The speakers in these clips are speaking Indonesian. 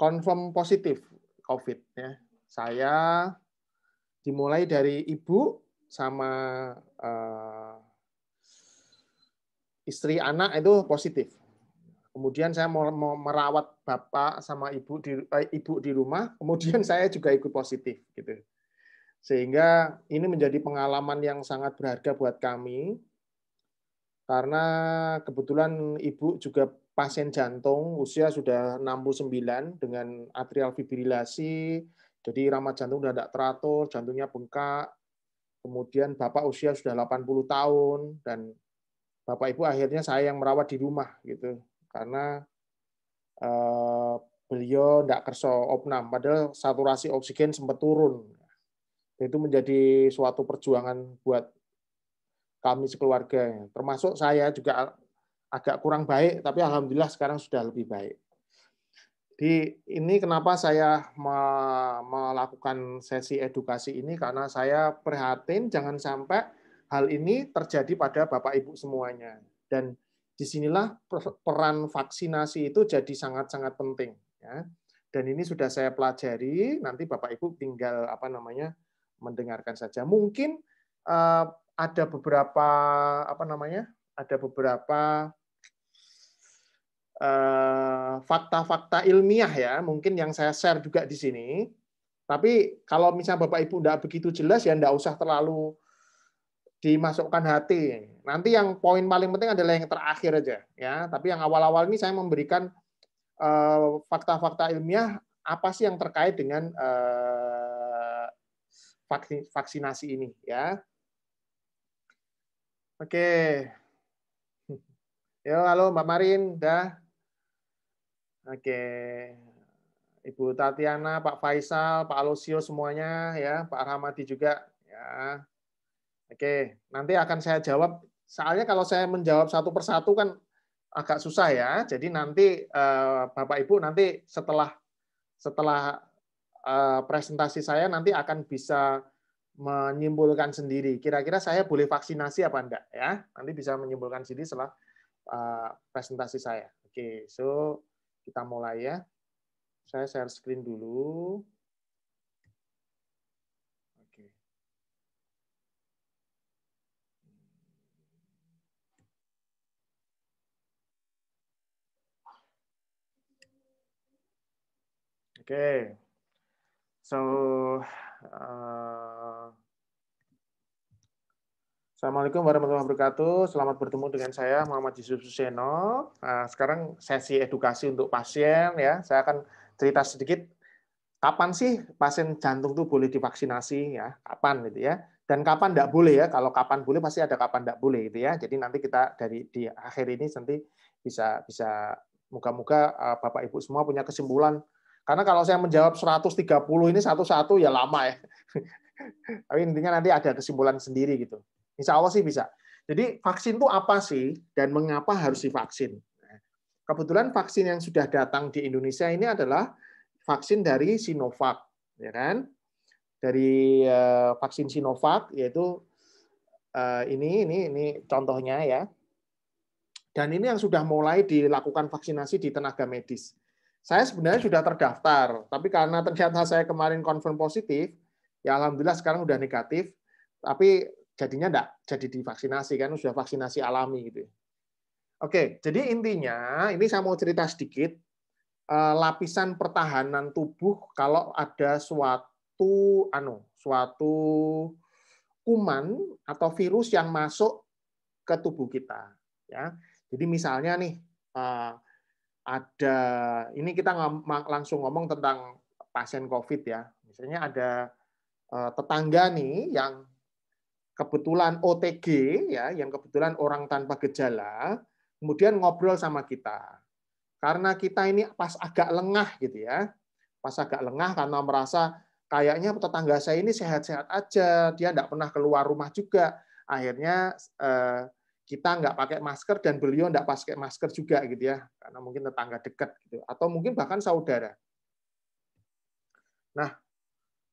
confirm positif COVID ya. Saya dimulai dari ibu sama uh, istri anak itu positif. Kemudian saya mau merawat bapak sama ibu di eh, ibu di rumah, kemudian saya juga ikut positif gitu. Sehingga ini menjadi pengalaman yang sangat berharga buat kami karena kebetulan ibu juga pasien jantung usia sudah 69 dengan atrial fibrilasi, jadi irama jantung sudah tidak teratur, jantungnya bengkak, kemudian bapak usia sudah 80 tahun, dan bapak ibu akhirnya saya yang merawat di rumah gitu, karena eh, beliau tidak kerso opnam, padahal saturasi oksigen sempat turun. Itu menjadi suatu perjuangan buat kami sekeluarga, termasuk saya juga agak kurang baik, tapi alhamdulillah sekarang sudah lebih baik. Di ini kenapa saya melakukan sesi edukasi ini karena saya prihatin jangan sampai hal ini terjadi pada bapak ibu semuanya dan disinilah peran vaksinasi itu jadi sangat-sangat penting ya. Dan ini sudah saya pelajari, nanti Bapak Ibu tinggal apa namanya mendengarkan saja. Mungkin eh, ada beberapa apa namanya ada beberapa Eh, fakta-fakta ilmiah ya, mungkin yang saya share juga di sini. Tapi kalau misalnya Bapak Ibu tidak begitu jelas ya tidak usah terlalu dimasukkan hati. Nanti yang poin paling penting adalah yang terakhir aja ya. Tapi yang awal-awal ini saya memberikan eh, fakta-fakta ilmiah apa sih yang terkait dengan eh, vaksinasi ini ya. Oke. ya halo Mbak Marin, dah. Oke. Ibu Tatiana, Pak Faisal, Pak Alosio semuanya ya, Pak Ramadi juga ya. Oke, nanti akan saya jawab. Soalnya kalau saya menjawab satu persatu kan agak susah ya. Jadi nanti eh, Bapak Ibu nanti setelah setelah eh, presentasi saya nanti akan bisa menyimpulkan sendiri. Kira-kira saya boleh vaksinasi apa enggak ya? Nanti bisa menyimpulkan sendiri setelah eh, presentasi saya. Oke, so kita mulai ya. Saya share screen dulu. Oke. Oke. So uh, Assalamualaikum warahmatullahi wabarakatuh. Selamat bertemu dengan saya Muhammad Yusuf Suseno. Nah, sekarang sesi edukasi untuk pasien ya. Saya akan cerita sedikit kapan sih pasien jantung itu boleh divaksinasi ya? Kapan gitu ya? Dan kapan tidak boleh ya? Kalau kapan boleh pasti ada kapan tidak boleh gitu ya. Jadi nanti kita dari di akhir ini nanti bisa bisa muka moga eh, Bapak Ibu semua punya kesimpulan. Karena kalau saya menjawab 130 ini satu-satu ya lama ya. Tapi intinya nanti ada kesimpulan sendiri gitu. Insya Allah sih bisa. Jadi vaksin itu apa sih dan mengapa harus divaksin? Kebetulan vaksin yang sudah datang di Indonesia ini adalah vaksin dari Sinovac, ya kan? Dari eh, vaksin Sinovac yaitu eh, ini ini ini contohnya ya. Dan ini yang sudah mulai dilakukan vaksinasi di tenaga medis. Saya sebenarnya sudah terdaftar, tapi karena ternyata saya kemarin konfirm positif, ya alhamdulillah sekarang sudah negatif. Tapi jadinya enggak jadi divaksinasi kan sudah vaksinasi alami gitu. Ya. Oke, jadi intinya ini saya mau cerita sedikit eh, lapisan pertahanan tubuh kalau ada suatu anu, suatu kuman atau virus yang masuk ke tubuh kita ya. Jadi misalnya nih eh, ada ini kita langsung ngomong tentang pasien COVID ya. Misalnya ada eh, tetangga nih yang kebetulan OTG ya, yang kebetulan orang tanpa gejala, kemudian ngobrol sama kita. Karena kita ini pas agak lengah gitu ya. Pas agak lengah karena merasa kayaknya tetangga saya ini sehat-sehat aja, dia tidak pernah keluar rumah juga. Akhirnya eh, kita nggak pakai masker dan beliau nggak pakai masker juga gitu ya karena mungkin tetangga dekat gitu atau mungkin bahkan saudara. Nah,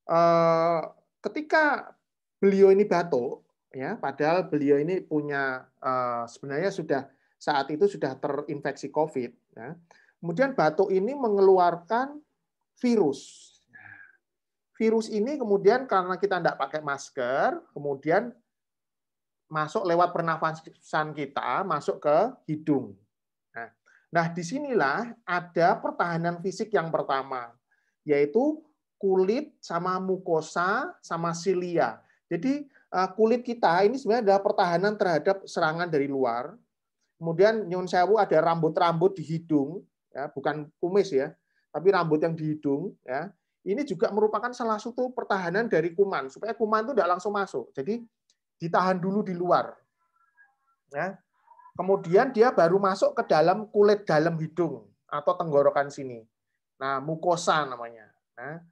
eh, ketika beliau ini batuk, ya, padahal beliau ini punya uh, sebenarnya sudah saat itu sudah terinfeksi COVID. Ya. Kemudian batuk ini mengeluarkan virus. Virus ini kemudian karena kita tidak pakai masker, kemudian masuk lewat pernafasan kita, masuk ke hidung. Nah, nah disinilah ada pertahanan fisik yang pertama, yaitu kulit sama mukosa sama silia. Jadi eh, kulit kita ini sebenarnya adalah pertahanan terhadap serangan dari luar. Kemudian nyun sewu ada rambut-rambut di hidung, ya, bukan kumis ya, tapi rambut yang di hidung. Ya. Ini juga merupakan salah satu pertahanan dari kuman supaya kuman itu tidak langsung masuk. Jadi ditahan dulu di luar. Ya. Kemudian dia baru masuk ke dalam kulit dalam hidung atau tenggorokan sini. Nah, mukosa namanya. Nah,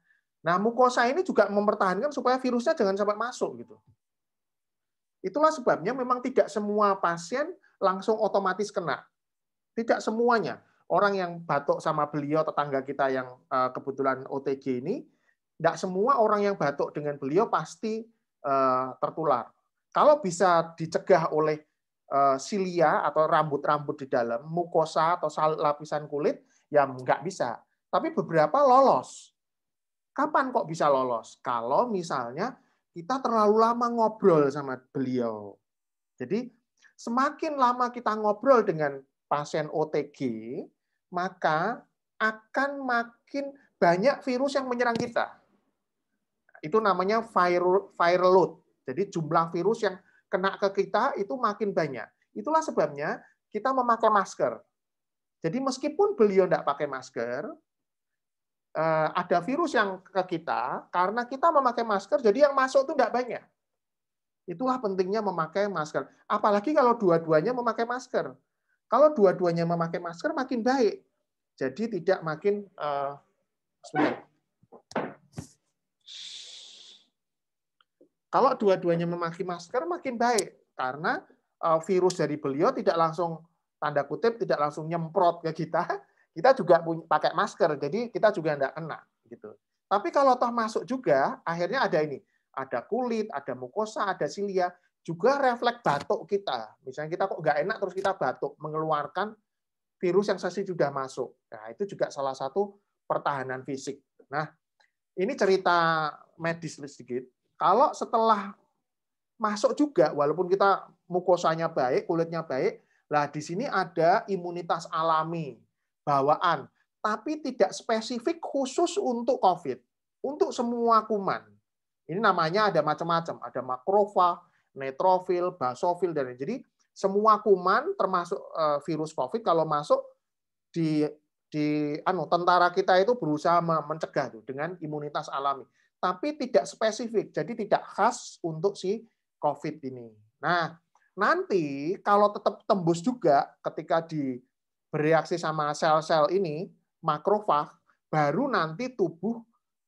Nah, mukosa ini juga mempertahankan supaya virusnya jangan sampai masuk gitu. Itulah sebabnya memang tidak semua pasien langsung otomatis kena. Tidak semuanya. Orang yang batuk sama beliau tetangga kita yang eh, kebetulan OTG ini, tidak semua orang yang batuk dengan beliau pasti eh, tertular. Kalau bisa dicegah oleh silia eh, atau rambut-rambut di dalam, mukosa atau lapisan kulit, ya nggak bisa. Tapi beberapa lolos Kapan kok bisa lolos? Kalau misalnya kita terlalu lama ngobrol sama beliau. Jadi semakin lama kita ngobrol dengan pasien OTG, maka akan makin banyak virus yang menyerang kita. Itu namanya viral, load. Jadi jumlah virus yang kena ke kita itu makin banyak. Itulah sebabnya kita memakai masker. Jadi meskipun beliau tidak pakai masker, Eh, ada virus yang ke kita karena kita memakai masker, jadi yang masuk itu tidak banyak. Itulah pentingnya memakai masker. Apalagi kalau dua-duanya memakai masker. Kalau dua-duanya memakai masker makin baik. Jadi tidak makin uh, Kalau dua-duanya memakai masker makin baik karena uh, virus dari beliau tidak langsung tanda kutip tidak langsung nyemprot ke kita, kita juga pakai masker, jadi kita juga tidak kena gitu. Tapi kalau toh masuk juga, akhirnya ada ini, ada kulit, ada mukosa, ada silia, juga refleks batuk kita. Misalnya kita kok nggak enak terus kita batuk, mengeluarkan virus yang sesi sudah masuk. Nah itu juga salah satu pertahanan fisik. Nah ini cerita medis sedikit. Kalau setelah masuk juga, walaupun kita mukosanya baik, kulitnya baik, lah di sini ada imunitas alami bawaan, tapi tidak spesifik khusus untuk COVID, untuk semua kuman. Ini namanya ada macam-macam, ada makrofa, netrofil, basofil dan jadi semua kuman termasuk eh, virus COVID kalau masuk di di anu tentara kita itu berusaha mencegah tuh dengan imunitas alami, tapi tidak spesifik, jadi tidak khas untuk si COVID ini. Nah, nanti kalau tetap tembus juga ketika di bereaksi sama sel-sel ini, makrofag, baru nanti tubuh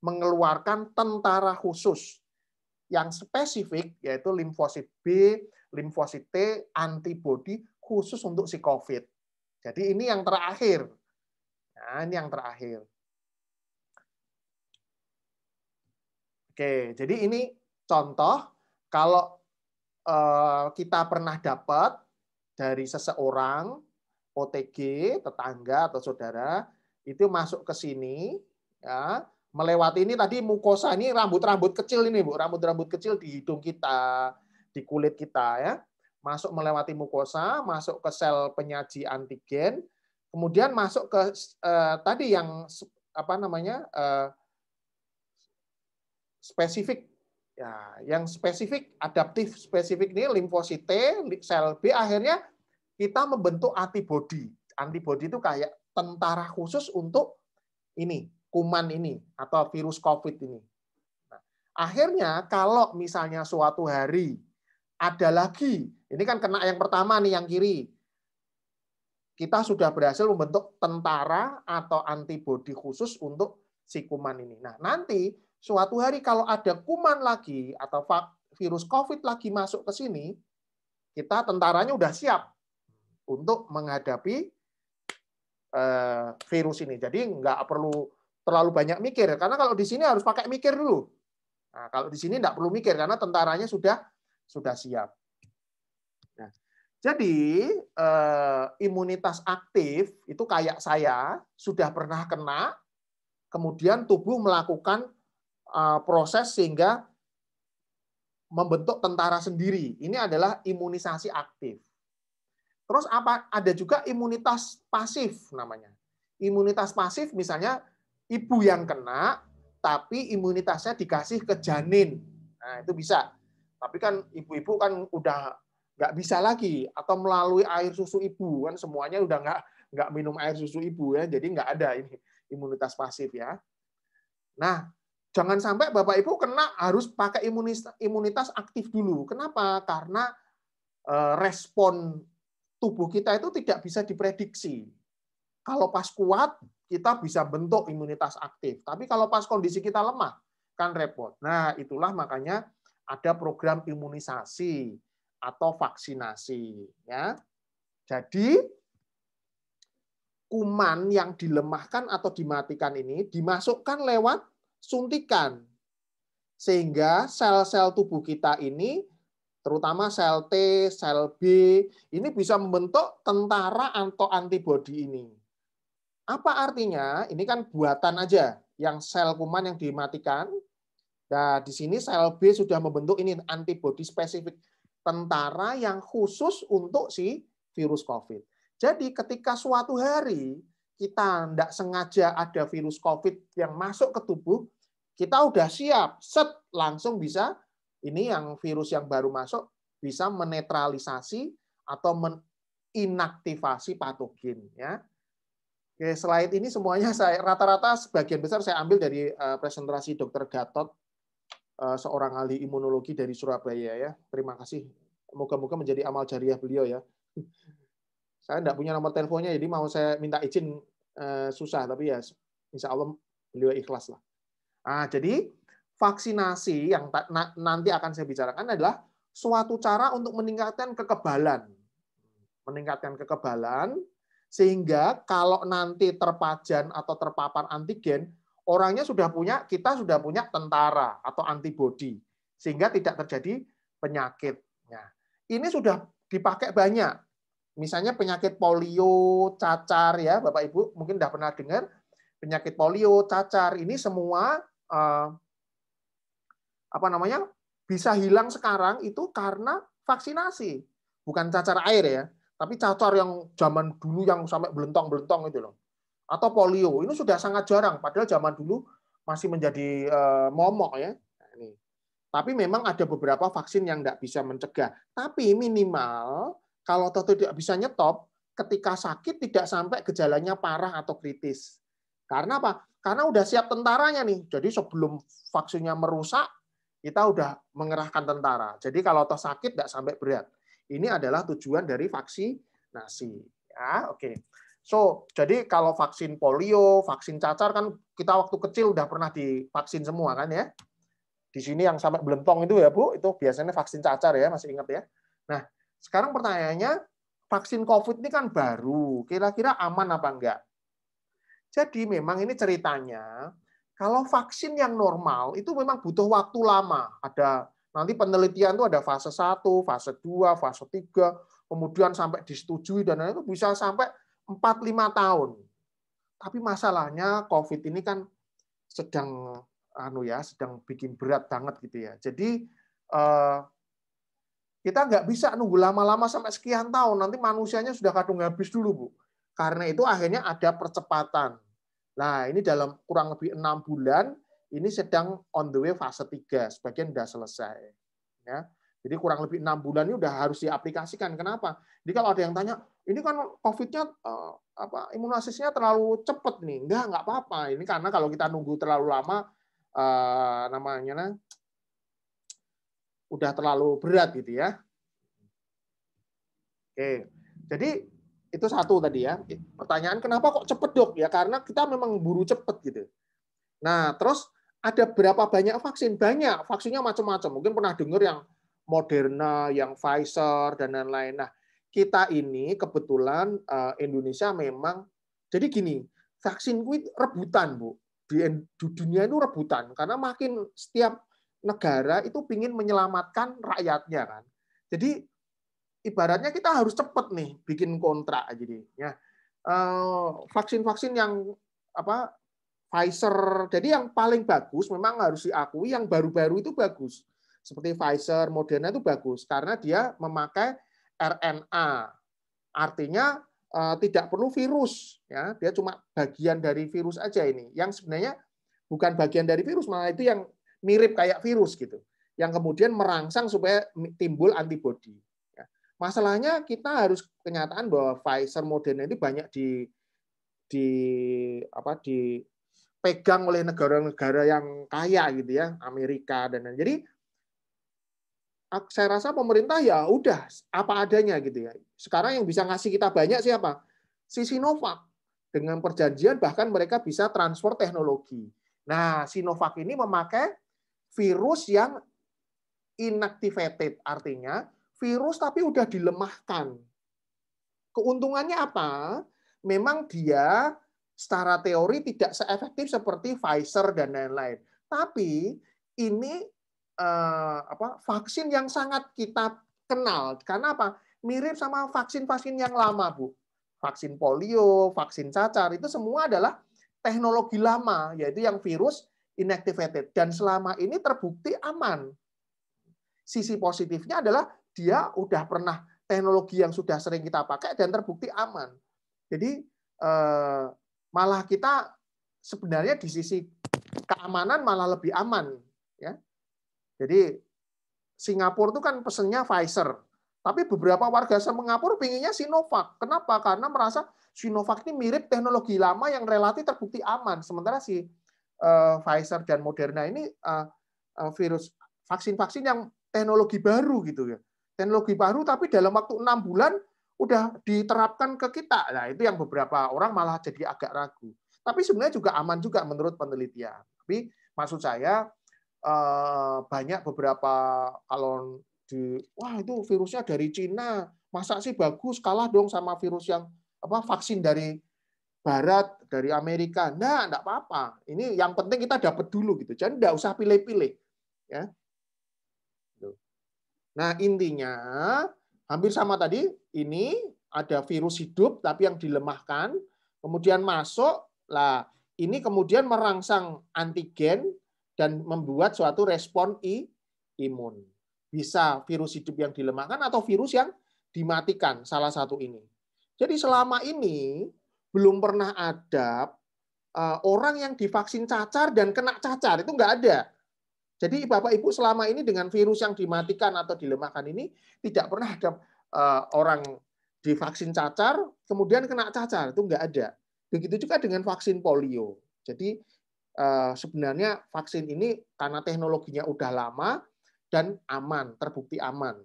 mengeluarkan tentara khusus yang spesifik yaitu limfosit B, limfosit T, antibodi khusus untuk si COVID. Jadi ini yang terakhir. Nah, ini yang terakhir. Oke, jadi ini contoh kalau eh, kita pernah dapat dari seseorang OTG, tetangga atau saudara, itu masuk ke sini, ya, melewati ini tadi mukosa ini rambut-rambut kecil ini bu, rambut-rambut kecil di hidung kita, di kulit kita ya, masuk melewati mukosa, masuk ke sel penyaji antigen, kemudian masuk ke eh, tadi yang apa namanya eh, spesifik ya, yang spesifik adaptif spesifik ini limfosit T, sel B akhirnya kita membentuk antibody Antibodi itu kayak tentara khusus untuk ini, kuman ini atau virus COVID ini. Nah, akhirnya kalau misalnya suatu hari ada lagi, ini kan kena yang pertama nih yang kiri. Kita sudah berhasil membentuk tentara atau antibodi khusus untuk si kuman ini. Nah, nanti suatu hari kalau ada kuman lagi atau virus COVID lagi masuk ke sini, kita tentaranya udah siap untuk menghadapi eh, virus ini. Jadi nggak perlu terlalu banyak mikir karena kalau di sini harus pakai mikir dulu. Nah, kalau di sini nggak perlu mikir karena tentaranya sudah sudah siap. Nah, jadi eh, imunitas aktif itu kayak saya sudah pernah kena, kemudian tubuh melakukan eh, proses sehingga membentuk tentara sendiri. Ini adalah imunisasi aktif. Terus apa ada juga imunitas pasif namanya. Imunitas pasif misalnya ibu yang kena tapi imunitasnya dikasih ke janin. Nah, itu bisa. Tapi kan ibu-ibu kan udah nggak bisa lagi atau melalui air susu ibu kan semuanya udah nggak nggak minum air susu ibu ya jadi nggak ada ini imunitas pasif ya nah jangan sampai bapak ibu kena harus pakai imunitas imunitas aktif dulu kenapa karena eh, respon tubuh kita itu tidak bisa diprediksi. Kalau pas kuat, kita bisa bentuk imunitas aktif. Tapi kalau pas kondisi kita lemah, kan repot. Nah, itulah makanya ada program imunisasi atau vaksinasi, ya. Jadi kuman yang dilemahkan atau dimatikan ini dimasukkan lewat suntikan. Sehingga sel-sel tubuh kita ini terutama sel T, sel B, ini bisa membentuk tentara atau antibodi ini. Apa artinya? Ini kan buatan aja, yang sel kuman yang dimatikan. Nah, di sini sel B sudah membentuk ini antibodi spesifik tentara yang khusus untuk si virus COVID. Jadi ketika suatu hari kita tidak sengaja ada virus COVID yang masuk ke tubuh, kita sudah siap, set langsung bisa ini yang virus yang baru masuk bisa menetralisasi atau menginaktivasi patogen ya. Oke, slide ini semuanya saya rata-rata sebagian besar saya ambil dari eh, presentasi Dr. Gatot eh, seorang ahli imunologi dari Surabaya ya. Terima kasih. Moga-moga menjadi amal jariah beliau ya. Saya tidak punya nomor teleponnya jadi mau saya minta izin eh, susah tapi ya insya Allah beliau ikhlas lah. Ah, jadi vaksinasi yang nanti akan saya bicarakan adalah suatu cara untuk meningkatkan kekebalan. Meningkatkan kekebalan sehingga kalau nanti terpajan atau terpapar antigen, orangnya sudah punya, kita sudah punya tentara atau antibodi sehingga tidak terjadi penyakit. Nah, ini sudah dipakai banyak. Misalnya penyakit polio, cacar ya, Bapak Ibu mungkin sudah pernah dengar penyakit polio, cacar ini semua eh, apa namanya bisa hilang sekarang itu karena vaksinasi, bukan cacar air ya, tapi cacar yang zaman dulu yang sampai belentong-belentong itu loh. Atau polio, ini sudah sangat jarang padahal zaman dulu masih menjadi uh, momok ya. Nah, ini. Tapi memang ada beberapa vaksin yang tidak bisa mencegah. Tapi minimal kalau tetap tidak bisa nyetop, ketika sakit tidak sampai gejalanya parah atau kritis. Karena apa? Karena udah siap tentaranya nih. Jadi sebelum vaksinnya merusak, kita udah mengerahkan tentara. Jadi kalau toh sakit tidak sampai berat. Ini adalah tujuan dari vaksinasi. Ya, oke. Okay. So, jadi kalau vaksin polio, vaksin cacar kan kita waktu kecil udah pernah divaksin semua kan ya. Di sini yang sampai belentong itu ya, Bu, itu biasanya vaksin cacar ya, masih ingat ya. Nah, sekarang pertanyaannya vaksin COVID ini kan baru, kira-kira aman apa enggak? Jadi memang ini ceritanya kalau vaksin yang normal itu memang butuh waktu lama. Ada nanti penelitian itu ada fase 1, fase 2, fase 3, kemudian sampai disetujui dan itu bisa sampai 4 5 tahun. Tapi masalahnya Covid ini kan sedang anu ya, sedang bikin berat banget gitu ya. Jadi eh, kita nggak bisa nunggu lama-lama sampai sekian tahun nanti manusianya sudah kadung habis dulu bu karena itu akhirnya ada percepatan Nah, ini dalam kurang lebih enam bulan ini sedang on the way fase 3, sebagian sudah selesai. Ya. Jadi kurang lebih enam bulan ini sudah harus diaplikasikan. Kenapa? Jadi kalau ada yang tanya, ini kan COVID-nya eh, apa imunisasinya terlalu cepat nih. Enggak, enggak apa-apa. Ini karena kalau kita nunggu terlalu lama eh, namanya nah, udah terlalu berat gitu ya. Oke. Jadi itu satu tadi ya. Pertanyaan kenapa kok cepet dok? Ya karena kita memang buru cepet gitu. Nah terus ada berapa banyak vaksin? Banyak, vaksinnya macam-macam. Mungkin pernah dengar yang Moderna, yang Pfizer, dan lain-lain. Nah kita ini kebetulan eh, Indonesia memang, jadi gini, vaksin itu rebutan Bu. Di dunia itu rebutan, karena makin setiap negara itu ingin menyelamatkan rakyatnya kan. Jadi ibaratnya kita harus cepat nih bikin kontrak jadi ya. Eh, vaksin-vaksin yang apa Pfizer. Jadi yang paling bagus memang harus diakui yang baru-baru itu bagus. Seperti Pfizer, Moderna itu bagus karena dia memakai RNA. Artinya eh, tidak perlu virus ya, dia cuma bagian dari virus aja ini. Yang sebenarnya bukan bagian dari virus, malah itu yang mirip kayak virus gitu. Yang kemudian merangsang supaya timbul antibodi. Masalahnya kita harus kenyataan bahwa Pfizer, Moderna ini banyak di di apa di pegang oleh negara-negara yang kaya gitu ya, Amerika dan lain. Jadi saya rasa pemerintah ya udah apa adanya gitu ya. Sekarang yang bisa ngasih kita banyak siapa? Si Sinovac dengan perjanjian bahkan mereka bisa transfer teknologi. Nah, Sinovac ini memakai virus yang inactivated, artinya virus tapi udah dilemahkan. Keuntungannya apa? Memang dia secara teori tidak seefektif seperti Pfizer dan lain-lain. Tapi ini eh, apa vaksin yang sangat kita kenal. Karena apa? Mirip sama vaksin-vaksin yang lama, Bu. Vaksin polio, vaksin cacar itu semua adalah teknologi lama yaitu yang virus inactivated dan selama ini terbukti aman. Sisi positifnya adalah dia udah pernah teknologi yang sudah sering kita pakai dan terbukti aman. Jadi eh, malah kita sebenarnya di sisi keamanan malah lebih aman, ya. Jadi Singapura itu kan pesennya Pfizer, tapi beberapa warga Singapura pinginnya Sinovac. Kenapa? Karena merasa Sinovac ini mirip teknologi lama yang relatif terbukti aman. Sementara si eh, Pfizer dan Moderna ini eh, virus vaksin-vaksin yang teknologi baru gitu ya teknologi baru tapi dalam waktu enam bulan udah diterapkan ke kita. Nah, itu yang beberapa orang malah jadi agak ragu. Tapi sebenarnya juga aman juga menurut penelitian. Tapi maksud saya eh, banyak beberapa kalau di wah itu virusnya dari Cina, masa sih bagus kalah dong sama virus yang apa vaksin dari barat dari Amerika. Nah, enggak apa-apa. Ini yang penting kita dapat dulu gitu. Jadi enggak usah pilih-pilih. Ya, Nah, intinya hampir sama tadi, ini ada virus hidup tapi yang dilemahkan, kemudian masuk, lah ini kemudian merangsang antigen dan membuat suatu respon i, imun. Bisa virus hidup yang dilemahkan atau virus yang dimatikan, salah satu ini. Jadi selama ini belum pernah ada eh, orang yang divaksin cacar dan kena cacar, itu nggak ada jadi Bapak Ibu selama ini dengan virus yang dimatikan atau dilemahkan ini tidak pernah ada uh, orang divaksin cacar kemudian kena cacar itu enggak ada. Begitu juga dengan vaksin polio. Jadi uh, sebenarnya vaksin ini karena teknologinya udah lama dan aman, terbukti aman.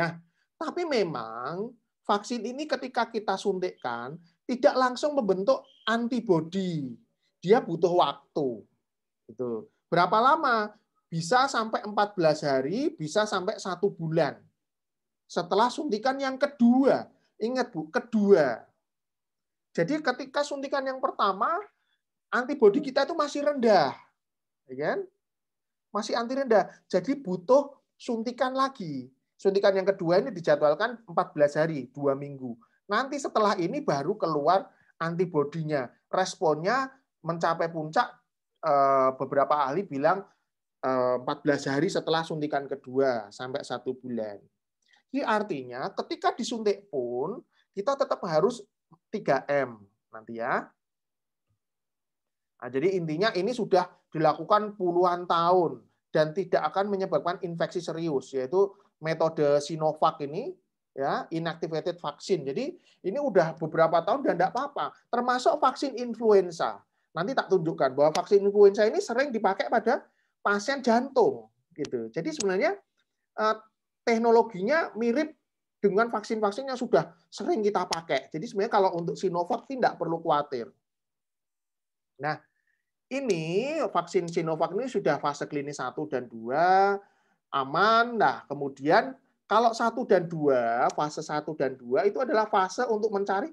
Nah, tapi memang vaksin ini ketika kita suntikkan tidak langsung membentuk antibodi. Dia butuh waktu. Gitu. Berapa lama? Bisa sampai 14 hari, bisa sampai satu bulan. Setelah suntikan yang kedua. Ingat Bu, kedua. Jadi ketika suntikan yang pertama, antibodi kita itu masih rendah. Again? Ya masih anti rendah. Jadi butuh suntikan lagi. Suntikan yang kedua ini dijadwalkan 14 hari, dua minggu. Nanti setelah ini baru keluar antibodinya. Responnya mencapai puncak Eh, beberapa ahli bilang 14 eh, hari setelah suntikan kedua sampai satu bulan. Ini artinya ketika disuntik pun kita tetap harus 3M nanti ya. Nah, jadi intinya ini sudah dilakukan puluhan tahun dan tidak akan menyebabkan infeksi serius yaitu metode Sinovac ini ya inactivated vaksin. Jadi ini udah beberapa tahun dan tidak apa-apa. Termasuk vaksin influenza. Nanti tak tunjukkan bahwa vaksin influenza ini sering dipakai pada pasien jantung gitu. Jadi sebenarnya eh, teknologinya mirip dengan vaksin-vaksin yang sudah sering kita pakai. Jadi sebenarnya kalau untuk Sinovac tidak perlu khawatir. Nah, ini vaksin Sinovac ini sudah fase klinis 1 dan 2 aman. Nah, kemudian kalau 1 dan 2, fase 1 dan 2 itu adalah fase untuk mencari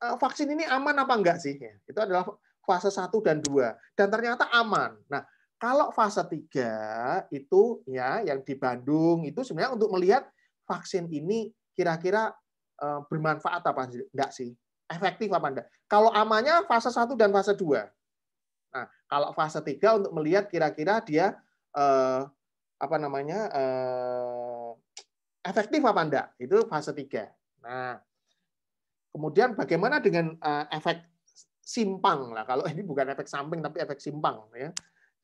eh, vaksin ini aman apa enggak sih. Itu adalah fase 1 dan 2 dan ternyata aman. Nah, kalau fase 3 itu ya yang di Bandung itu sebenarnya untuk melihat vaksin ini kira-kira eh, bermanfaat apa enggak sih? Efektif apa enggak? Kalau amannya fase 1 dan fase 2. Nah, kalau fase 3 untuk melihat kira-kira dia e, apa namanya? E, efektif apa enggak? Itu fase 3. Nah, kemudian bagaimana dengan efek simpang lah. Kalau ini bukan efek samping tapi efek simpang ya.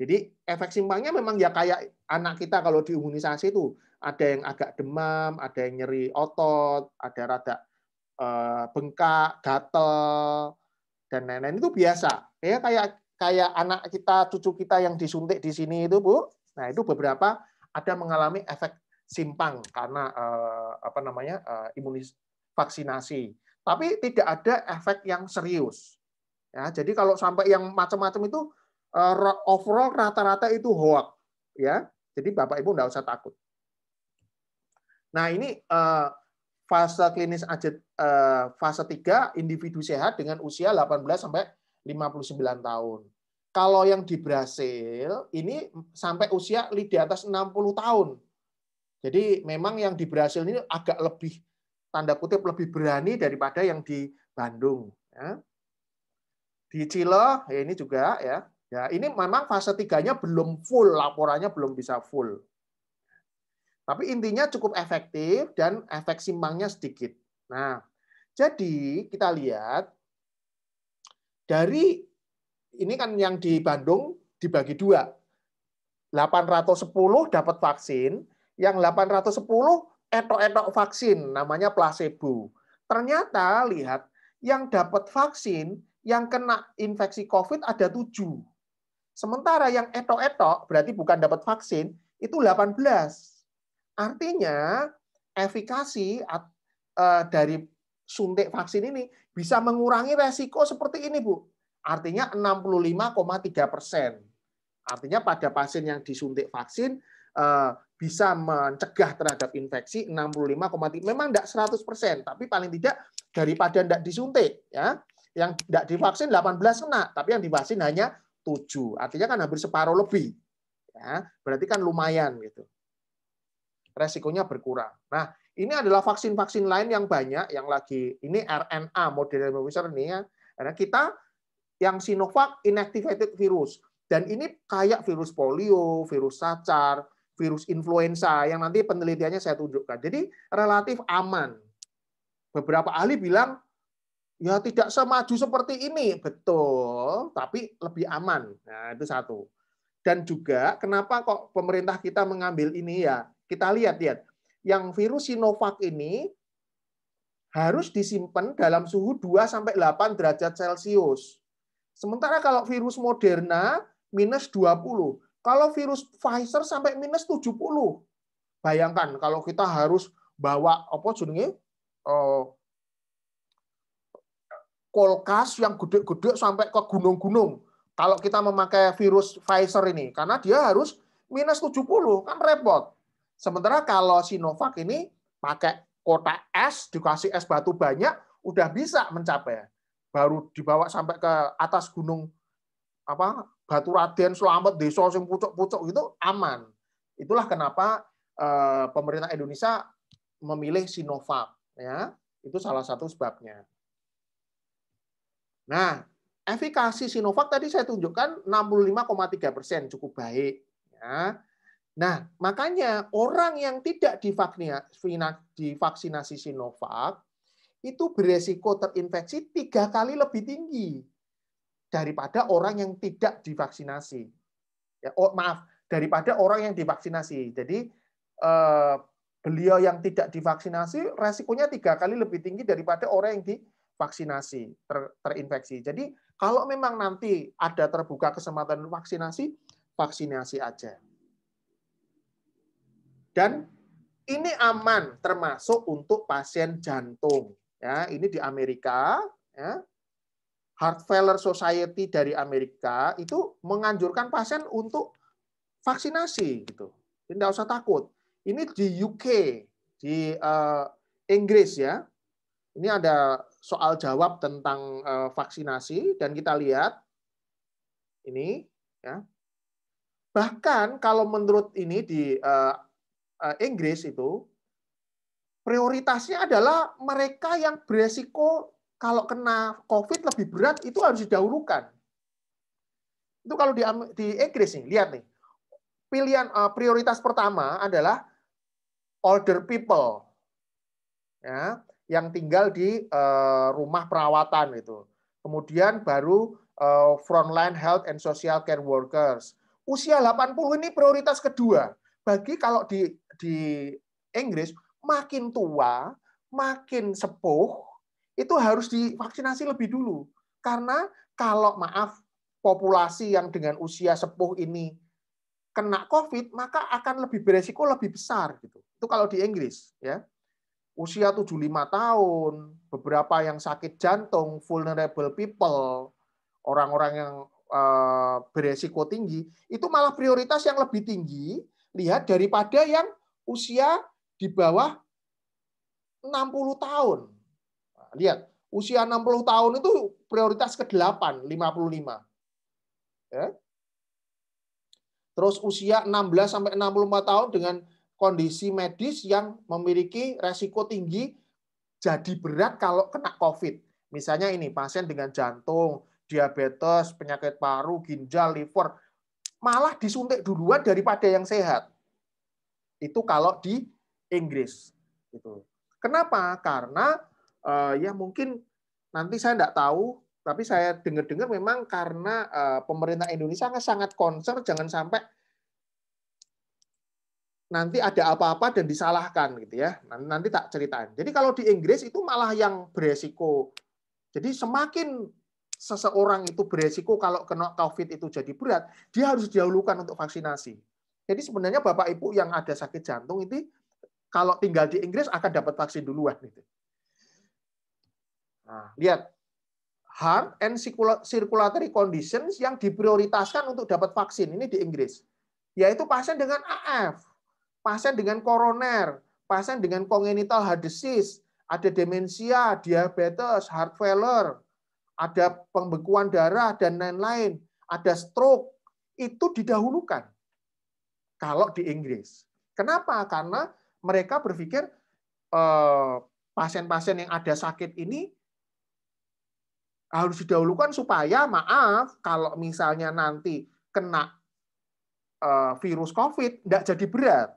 Jadi efek simpangnya memang ya kayak anak kita kalau diimunisasi itu ada yang agak demam, ada yang nyeri otot, ada rada eh, bengkak, gatel dan lain-lain itu biasa. Ya kayak kayak anak kita, cucu kita yang disuntik di sini itu, Bu. Nah, itu beberapa ada mengalami efek simpang karena eh, apa namanya? Eh, imunis vaksinasi. Tapi tidak ada efek yang serius. Ya, jadi kalau sampai yang macam-macam itu eh, overall rata-rata itu hoax, ya. Jadi Bapak Ibu nggak usah takut. Nah, ini eh, fase klinis eh, fase 3 individu sehat dengan usia 18 sampai 59 tahun. Kalau yang di Brasil ini sampai usia di atas 60 tahun. Jadi memang yang di Brasil ini agak lebih tanda kutip lebih berani daripada yang di Bandung. Ya. Di Chile, ya ini juga ya. Ya, ini memang fase tiganya belum full, laporannya belum bisa full. Tapi intinya cukup efektif dan efek simpangnya sedikit. Nah, jadi kita lihat dari ini kan yang di Bandung dibagi dua. 810 dapat vaksin, yang 810 etok-etok vaksin namanya placebo. Ternyata lihat yang dapat vaksin yang kena infeksi COVID ada tujuh, Sementara yang etok-etok, berarti bukan dapat vaksin, itu 18. Artinya efikasi eh, dari suntik vaksin ini bisa mengurangi resiko seperti ini, Bu. Artinya 65,3 persen. Artinya pada pasien yang disuntik vaksin eh, bisa mencegah terhadap infeksi 65,3. Memang tidak 100 persen, tapi paling tidak daripada tidak disuntik. ya yang tidak divaksin 18 kena, tapi yang divaksin hanya 7. Artinya kan hampir separuh lebih. Ya, berarti kan lumayan gitu. Resikonya berkurang. Nah, ini adalah vaksin-vaksin lain yang banyak yang lagi ini RNA model Pfizer ini ya. Karena kita yang Sinovac inactivated virus dan ini kayak virus polio, virus cacar, virus influenza yang nanti penelitiannya saya tunjukkan. Jadi relatif aman. Beberapa ahli bilang ya tidak semaju seperti ini, betul, tapi lebih aman. Nah, itu satu. Dan juga kenapa kok pemerintah kita mengambil ini ya? Kita lihat lihat. Yang virus Sinovac ini harus disimpan dalam suhu 2 sampai 8 derajat Celcius. Sementara kalau virus Moderna minus 20. Kalau virus Pfizer sampai minus 70. Bayangkan kalau kita harus bawa apa jenenge? Oh, kulkas yang gede-gede sampai ke gunung-gunung. Kalau kita memakai virus Pfizer ini, karena dia harus minus 70, kan repot. Sementara kalau Sinovac ini pakai kotak es, dikasih es batu banyak, udah bisa mencapai. Baru dibawa sampai ke atas gunung apa Batu Raden, Selamat, Desa, sing pucuk-pucuk itu aman. Itulah kenapa eh, pemerintah Indonesia memilih Sinovac. Ya, itu salah satu sebabnya. Nah, efikasi Sinovac tadi saya tunjukkan 65,3 persen cukup baik. Ya. Nah, makanya orang yang tidak divaksinasi Sinovac itu beresiko terinfeksi tiga kali lebih tinggi daripada orang yang tidak divaksinasi. Ya, oh, maaf, daripada orang yang divaksinasi. Jadi eh, beliau yang tidak divaksinasi resikonya tiga kali lebih tinggi daripada orang yang di vaksinasi ter, terinfeksi. Jadi kalau memang nanti ada terbuka kesempatan vaksinasi, vaksinasi aja. Dan ini aman termasuk untuk pasien jantung. Ya, ini di Amerika, ya. Heart Failure Society dari Amerika itu menganjurkan pasien untuk vaksinasi gitu. Tidak usah takut. Ini di UK, di uh, Inggris ya. Ini ada soal jawab tentang eh, vaksinasi dan kita lihat ini ya. Bahkan kalau menurut ini di eh, eh, Inggris itu prioritasnya adalah mereka yang beresiko kalau kena COVID lebih berat itu harus didahulukan. Itu kalau di, di Inggris nih, lihat nih. Pilihan prioritas pertama adalah older people. Ya, yang tinggal di eh, rumah perawatan itu. Kemudian baru eh, frontline health and social care workers. Usia 80 ini prioritas kedua. Bagi kalau di di Inggris makin tua, makin sepuh, itu harus divaksinasi lebih dulu. Karena kalau maaf populasi yang dengan usia sepuh ini kena COVID, maka akan lebih beresiko lebih besar gitu. Itu kalau di Inggris ya usia 75 tahun, beberapa yang sakit jantung, vulnerable people, orang-orang yang eh, beresiko tinggi, itu malah prioritas yang lebih tinggi lihat daripada yang usia di bawah 60 tahun. Nah, lihat, usia 60 tahun itu prioritas ke-8, 55. Ya. Terus usia 16 sampai 64 tahun dengan kondisi medis yang memiliki resiko tinggi jadi berat kalau kena COVID. Misalnya ini pasien dengan jantung, diabetes, penyakit paru, ginjal, liver, malah disuntik duluan daripada yang sehat. Itu kalau di Inggris. Itu. Kenapa? Karena eh, ya mungkin nanti saya tidak tahu, tapi saya dengar-dengar memang karena eh, pemerintah Indonesia sangat concern jangan sampai nanti ada apa-apa dan disalahkan gitu ya. Nanti tak ceritain. Jadi kalau di Inggris itu malah yang beresiko. Jadi semakin seseorang itu beresiko kalau kena COVID itu jadi berat, dia harus dihulukan untuk vaksinasi. Jadi sebenarnya Bapak Ibu yang ada sakit jantung itu kalau tinggal di Inggris akan dapat vaksin duluan gitu. Nah, lihat heart and circulatory conditions yang diprioritaskan untuk dapat vaksin ini di Inggris, yaitu pasien dengan AF pasien dengan koroner, pasien dengan kongenital heart disease, ada demensia, diabetes, heart failure, ada pembekuan darah, dan lain-lain, ada stroke, itu didahulukan kalau di Inggris. Kenapa? Karena mereka berpikir eh, pasien-pasien yang ada sakit ini harus didahulukan supaya maaf kalau misalnya nanti kena eh, virus COVID tidak jadi berat.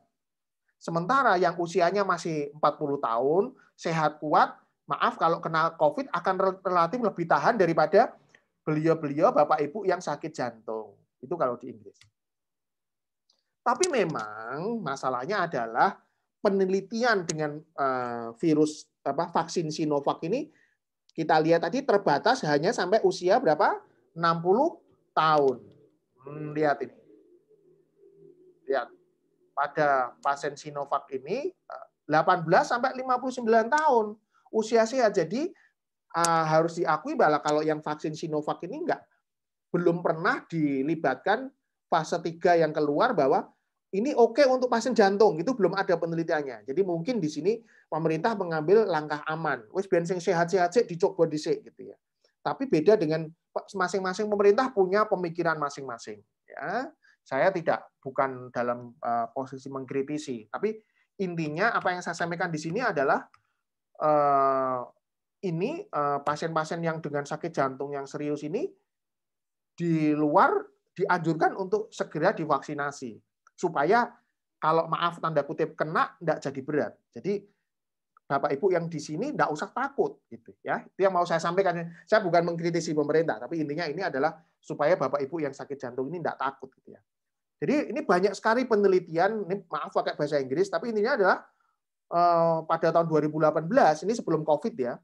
Sementara yang usianya masih 40 tahun, sehat kuat, maaf kalau kena COVID akan relatif lebih tahan daripada beliau-beliau Bapak Ibu yang sakit jantung. Itu kalau di Inggris. Tapi memang masalahnya adalah penelitian dengan eh, virus apa vaksin Sinovac ini kita lihat tadi terbatas hanya sampai usia berapa? 60 tahun. Hmm, lihat ini. Lihat pada pasien Sinovac ini 18 eh, sampai 59 tahun usia sehat. Jadi eh, harus diakui bahwa kalau yang vaksin Sinovac ini enggak belum pernah dilibatkan fase 3 yang keluar bahwa ini oke okay untuk pasien jantung, itu belum ada penelitiannya. Jadi mungkin di sini pemerintah mengambil langkah aman. Wis ben sing sehat-sehat sik dicoba dhisik gitu ya. Tapi beda dengan masing-masing pemerintah punya pemikiran masing-masing ya. Saya tidak bukan dalam uh, posisi mengkritisi, tapi intinya apa yang saya sampaikan di sini adalah uh, ini eh, pasien-pasien yang dengan sakit jantung yang serius ini di luar dianjurkan untuk segera divaksinasi supaya kalau maaf tanda kutip kena tidak jadi berat. Jadi Bapak Ibu yang di sini tidak usah takut gitu ya. Itu yang mau saya sampaikan. Saya bukan mengkritisi pemerintah, tapi intinya ini adalah supaya Bapak Ibu yang sakit jantung ini tidak takut gitu ya. Jadi ini banyak sekali penelitian, ini maaf pakai bahasa Inggris, tapi intinya adalah eh, pada tahun 2018, ini sebelum COVID ya,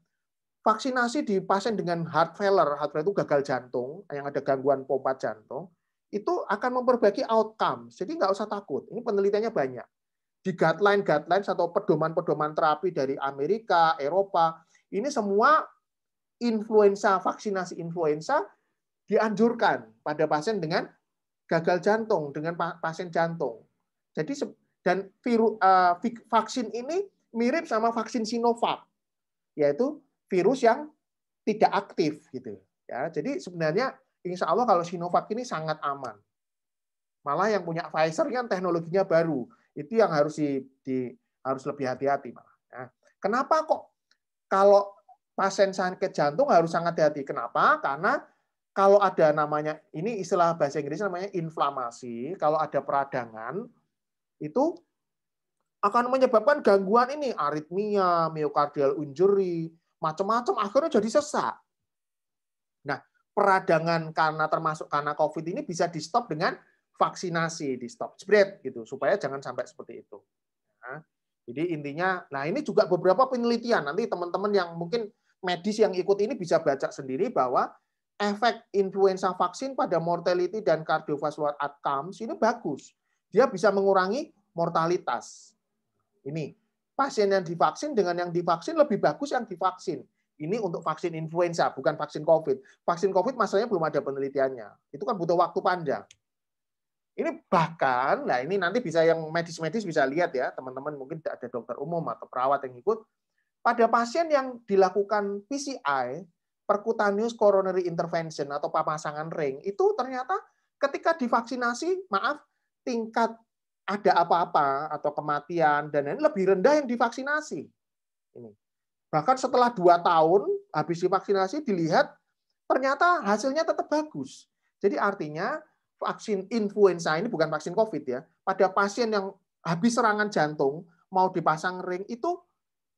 vaksinasi di pasien dengan heart failure, heart failure itu gagal jantung, yang ada gangguan pompa jantung, itu akan memperbaiki outcome. Jadi nggak usah takut. Ini penelitiannya banyak. Di guideline-guideline atau pedoman-pedoman terapi dari Amerika, Eropa, ini semua influenza, vaksinasi influenza dianjurkan pada pasien dengan gagal jantung dengan pasien jantung. Jadi dan virus uh, eh, vaksin ini mirip sama vaksin Sinovac, yaitu virus yang tidak aktif gitu. Ya, jadi sebenarnya insya Allah kalau Sinovac ini sangat aman. Malah yang punya Pfizer kan teknologinya baru, itu yang harus di, di harus lebih hati-hati malah. Ya, nah, kenapa kok kalau pasien sakit jantung harus sangat hati-hati? Kenapa? Karena kalau ada namanya ini istilah bahasa Inggris namanya inflamasi, kalau ada peradangan itu akan menyebabkan gangguan ini aritmia, myocardial injury, macam-macam akhirnya jadi sesak. Nah, peradangan karena termasuk karena COVID ini bisa di stop dengan vaksinasi, di stop spread gitu supaya jangan sampai seperti itu. Nah, jadi intinya, nah ini juga beberapa penelitian nanti teman-teman yang mungkin medis yang ikut ini bisa baca sendiri bahwa efek influenza vaksin pada mortality dan cardiovascular outcomes ini bagus. Dia bisa mengurangi mortalitas. Ini pasien yang divaksin dengan yang divaksin lebih bagus yang divaksin. Ini untuk vaksin influenza, bukan vaksin COVID. Vaksin COVID masalahnya belum ada penelitiannya. Itu kan butuh waktu panjang. Ini bahkan, nah ini nanti bisa yang medis-medis bisa lihat ya, teman-teman mungkin tidak ada dokter umum atau perawat yang ikut. Pada pasien yang dilakukan PCI, percutaneous coronary intervention atau pemasangan ring itu ternyata ketika divaksinasi, maaf, tingkat ada apa-apa atau kematian dan lain lebih rendah yang divaksinasi. Ini. Bahkan setelah dua tahun habis divaksinasi dilihat ternyata hasilnya tetap bagus. Jadi artinya vaksin influenza ini bukan vaksin COVID ya. Pada pasien yang habis serangan jantung mau dipasang ring itu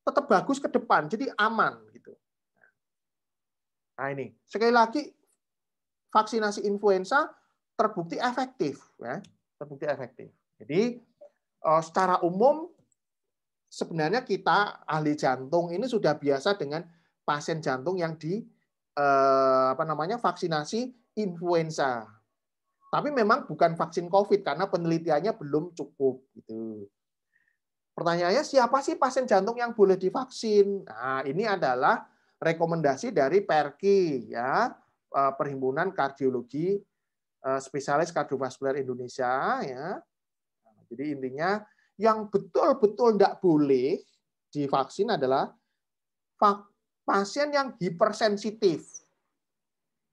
tetap bagus ke depan, jadi aman. Nah ini sekali lagi vaksinasi influenza terbukti efektif, ya terbukti efektif. Jadi eh, secara umum sebenarnya kita ahli jantung ini sudah biasa dengan pasien jantung yang di eh, apa namanya vaksinasi influenza. Tapi memang bukan vaksin COVID karena penelitiannya belum cukup gitu. Pertanyaannya siapa sih pasien jantung yang boleh divaksin? Nah, ini adalah rekomendasi dari Perki ya eh, Perhimpunan Kardiologi eh, Spesialis Kardiovaskular Indonesia ya. Jadi intinya yang betul-betul tidak boleh divaksin adalah pasien yang hipersensitif.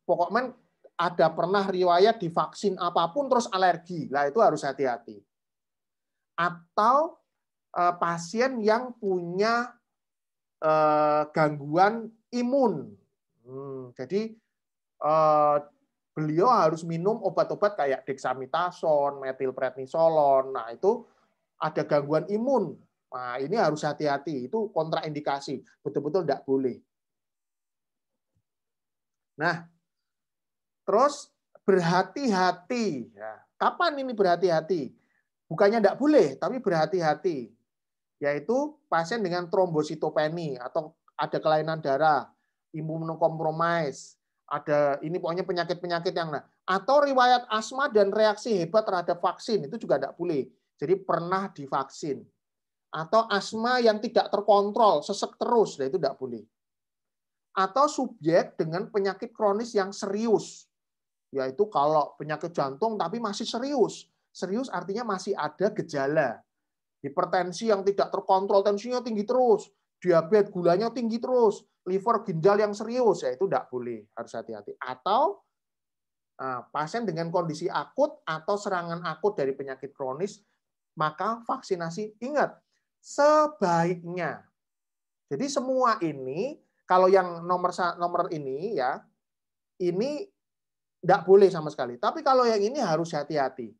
Pokoknya ada pernah riwayat divaksin apapun terus alergi, lah itu harus hati-hati. Atau eh, pasien yang punya Eh, gangguan imun. Hmm, jadi eh, beliau harus minum obat-obat kayak dexamitason, metilprednisolon. Nah itu ada gangguan imun. Nah ini harus hati-hati. Itu kontraindikasi. Betul-betul tidak boleh. Nah terus berhati-hati. Ya, kapan ini berhati-hati? Bukannya tidak boleh, tapi berhati-hati yaitu pasien dengan trombositopeni atau ada kelainan darah, imunokompromis, ada ini pokoknya penyakit-penyakit yang nah, atau riwayat asma dan reaksi hebat terhadap vaksin itu juga tidak boleh. Jadi pernah divaksin atau asma yang tidak terkontrol, sesek terus, nah itu tidak boleh. Atau subjek dengan penyakit kronis yang serius, yaitu kalau penyakit jantung tapi masih serius. Serius artinya masih ada gejala hipertensi yang tidak terkontrol, tensinya tinggi terus, diabetes gulanya tinggi terus, liver ginjal yang serius, ya itu tidak boleh, harus hati-hati. Atau eh, pasien dengan kondisi akut atau serangan akut dari penyakit kronis, maka vaksinasi ingat sebaiknya. Jadi semua ini kalau yang nomor nomor ini ya ini tidak boleh sama sekali. Tapi kalau yang ini harus hati-hati.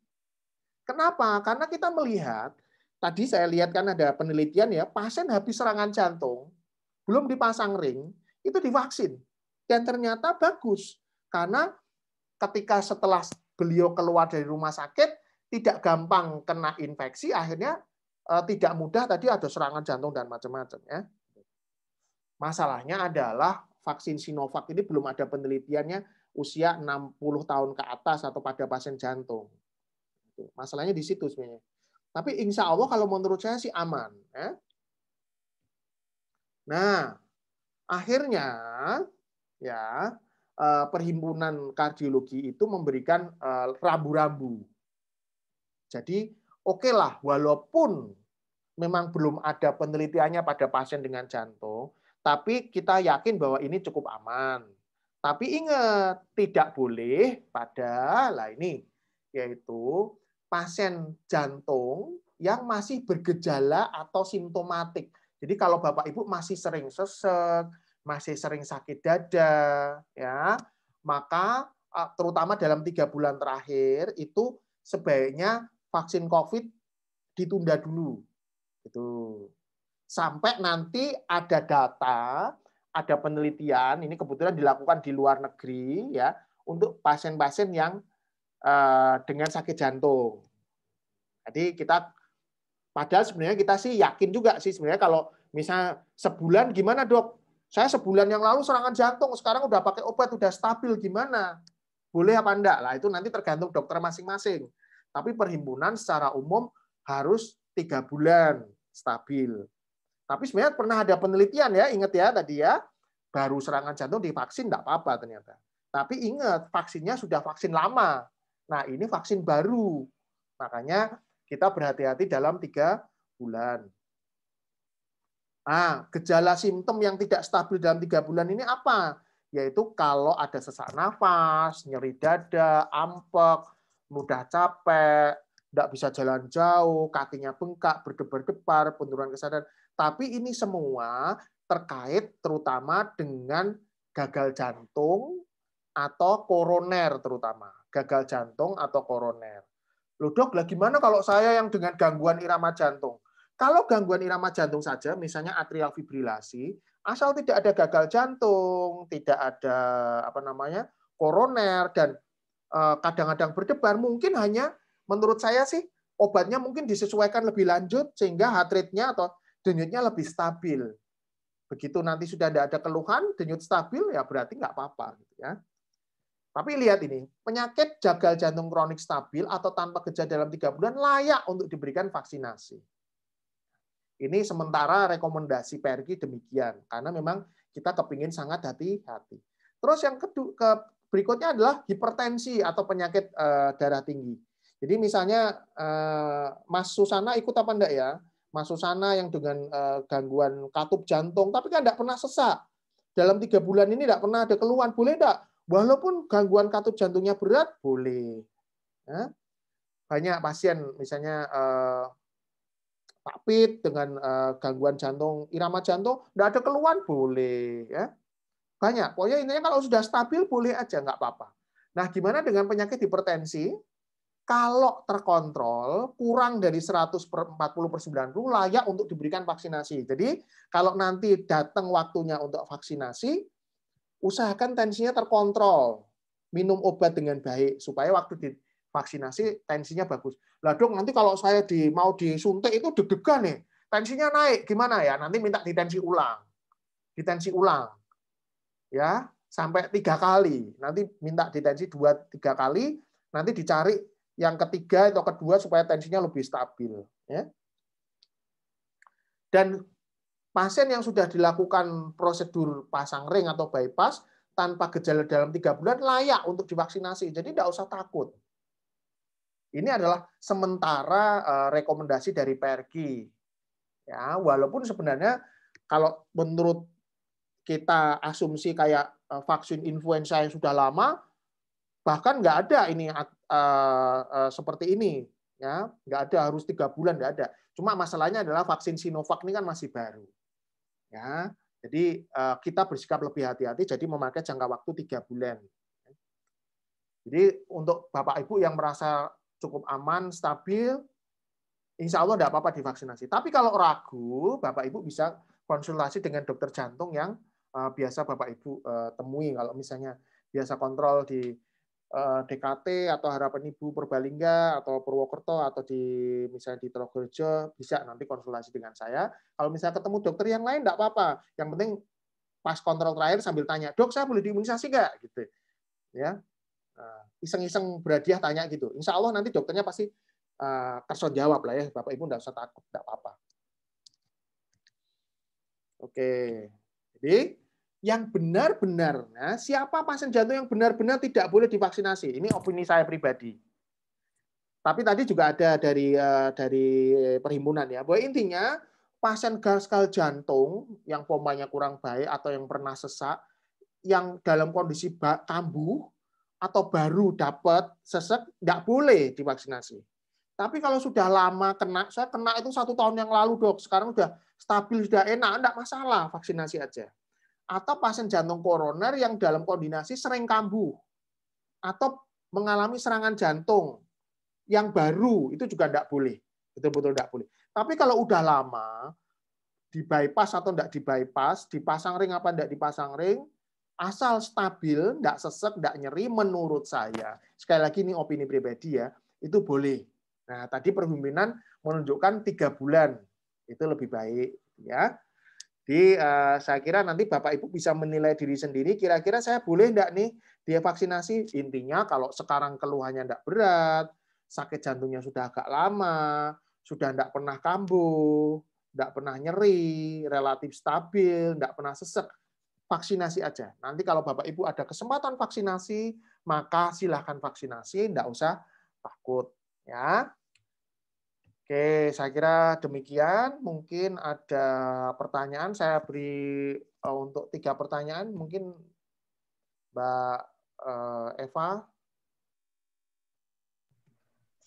Kenapa? Karena kita melihat tadi saya lihat kan ada penelitian ya, pasien habis serangan jantung, belum dipasang ring, itu divaksin. Dan ternyata bagus. Karena ketika setelah beliau keluar dari rumah sakit, tidak gampang kena infeksi, akhirnya eh, tidak mudah tadi ada serangan jantung dan macam-macam. ya. Masalahnya adalah vaksin Sinovac ini belum ada penelitiannya usia 60 tahun ke atas atau pada pasien jantung. Masalahnya di situ sebenarnya. Tapi insya Allah kalau menurut saya sih aman. Ya. Nah, akhirnya ya eh, perhimpunan kardiologi itu memberikan eh, rambu-rambu. Jadi oke okay lah, walaupun memang belum ada penelitiannya pada pasien dengan jantung, tapi kita yakin bahwa ini cukup aman. Tapi ingat, tidak boleh pada, lah ini, yaitu pasien jantung yang masih bergejala atau simptomatik. Jadi kalau Bapak Ibu masih sering sesek, masih sering sakit dada, ya, maka terutama dalam tiga bulan terakhir itu sebaiknya vaksin COVID ditunda dulu, itu Sampai nanti ada data, ada penelitian, ini kebetulan dilakukan di luar negeri, ya, untuk pasien-pasien yang Eh, dengan sakit jantung. Jadi kita padahal sebenarnya kita sih yakin juga sih sebenarnya kalau misal sebulan gimana dok? Saya sebulan yang lalu serangan jantung, sekarang udah pakai obat udah stabil gimana? Boleh apa enggak? Lah itu nanti tergantung dokter masing-masing. Tapi perhimpunan secara umum harus tiga bulan stabil. Tapi sebenarnya pernah ada penelitian ya, ingat ya tadi ya, baru serangan jantung divaksin enggak apa-apa ternyata. Tapi ingat, vaksinnya sudah vaksin lama, Nah, ini vaksin baru. Makanya kita berhati-hati dalam tiga bulan. Nah, gejala simptom yang tidak stabil dalam tiga bulan ini apa? Yaitu kalau ada sesak nafas, nyeri dada, ampek, mudah capek, tidak bisa jalan jauh, kakinya bengkak, berdebar-debar, penurunan kesadaran. Tapi ini semua terkait terutama dengan gagal jantung atau koroner terutama gagal jantung atau koroner. Loh dok, lah gimana kalau saya yang dengan gangguan irama jantung? Kalau gangguan irama jantung saja, misalnya atrial fibrilasi, asal tidak ada gagal jantung, tidak ada apa namanya koroner dan eh, kadang-kadang berdebar, mungkin hanya menurut saya sih obatnya mungkin disesuaikan lebih lanjut sehingga heart rate-nya atau denyutnya lebih stabil. Begitu nanti sudah tidak ada keluhan, denyut stabil, ya berarti nggak apa-apa. Gitu ya. Tapi lihat ini, penyakit jagal jantung kronik stabil atau tanpa gejala dalam tiga bulan layak untuk diberikan vaksinasi. Ini sementara rekomendasi Pergi demikian, karena memang kita kepingin sangat hati-hati. Terus yang kedua, ke berikutnya adalah hipertensi atau penyakit eh, darah tinggi. Jadi misalnya eh, Mas Susana ikut apa enggak ya? Mas Susana yang dengan eh, gangguan katup jantung, tapi kan enggak pernah sesak. Dalam tiga bulan ini enggak pernah ada keluhan. Boleh enggak Walaupun gangguan katup jantungnya berat, boleh. Ya. Banyak pasien, misalnya eh, Pak Pit dengan eh, gangguan jantung, irama jantung, tidak ada keluhan, boleh. Ya. Banyak. Pokoknya intinya kalau sudah stabil, boleh aja, nggak apa-apa. Nah, gimana dengan penyakit hipertensi? Kalau terkontrol, kurang dari 140 per 90 layak untuk diberikan vaksinasi. Jadi, kalau nanti datang waktunya untuk vaksinasi, usahakan tensinya terkontrol. Minum obat dengan baik supaya waktu divaksinasi tensinya bagus. Lah dok, nanti kalau saya di mau disuntik itu deg-degan nih. Tensinya naik, gimana ya? Nanti minta ditensi ulang. Ditensi ulang. Ya, sampai tiga kali. Nanti minta ditensi dua tiga kali, nanti dicari yang ketiga atau kedua supaya tensinya lebih stabil, ya. Dan pasien yang sudah dilakukan prosedur pasang ring atau bypass tanpa gejala dalam tiga bulan layak untuk divaksinasi. Jadi tidak usah takut. Ini adalah sementara eh, rekomendasi dari PRG. Ya, walaupun sebenarnya kalau menurut kita asumsi kayak eh, vaksin influenza yang sudah lama, bahkan nggak ada ini eh, seperti ini, ya nggak ada harus tiga bulan nggak ada. Cuma masalahnya adalah vaksin Sinovac ini kan masih baru. Ya, jadi eh, kita bersikap lebih hati-hati. Jadi memakai jangka waktu tiga bulan. Jadi untuk bapak ibu yang merasa cukup aman, stabil, insya Allah tidak apa-apa divaksinasi. Tapi kalau ragu, bapak ibu bisa konsultasi dengan dokter jantung yang eh, biasa bapak ibu eh, temui. Kalau misalnya biasa kontrol di Eh, DKT atau Harapan Ibu Purbalingga atau Purwokerto atau di misalnya di Trogorjo bisa nanti konsultasi dengan saya. Kalau misalnya ketemu dokter yang lain enggak apa-apa. Yang penting pas kontrol terakhir sambil tanya, "Dok, saya boleh diimunisasi enggak?" gitu. Ya. Nah, iseng-iseng beradiah tanya gitu. Insya Allah nanti dokternya pasti kerso eh, jawab lah ya. Bapak Ibu enggak usah takut, enggak apa-apa. Oke. Jadi yang benar-benar nah, siapa pasien jantung yang benar-benar tidak boleh divaksinasi. Ini opini saya pribadi. Tapi tadi juga ada dari eh, dari perhimpunan ya. Bahwa intinya pasien gagal jantung yang pompanya kurang baik atau yang pernah sesak yang dalam kondisi kambuh atau baru dapat sesek tidak boleh divaksinasi. Tapi kalau sudah lama kena, saya kena itu satu tahun yang lalu dok, sekarang sudah stabil, sudah enak, enggak masalah, vaksinasi aja atau pasien jantung koroner yang dalam koordinasi sering kambuh atau mengalami serangan jantung yang baru itu juga tidak boleh betul-betul tidak boleh tapi kalau udah lama di bypass atau tidak di bypass dipasang ring apa tidak dipasang ring asal stabil tidak sesek tidak nyeri menurut saya sekali lagi ini opini pribadi ya itu boleh nah tadi perhimpunan menunjukkan tiga bulan itu lebih baik ya jadi uh, saya kira nanti Bapak Ibu bisa menilai diri sendiri, kira-kira saya boleh enggak nih dia vaksinasi? Intinya kalau sekarang keluhannya enggak berat, sakit jantungnya sudah agak lama, sudah enggak pernah kambuh, enggak pernah nyeri, relatif stabil, enggak pernah sesek, vaksinasi aja. Nanti kalau Bapak Ibu ada kesempatan vaksinasi, maka silahkan vaksinasi, enggak usah takut. ya. Oke, saya kira demikian. Mungkin ada pertanyaan. Saya beri eh, untuk tiga pertanyaan. Mungkin Mbak eh, Eva.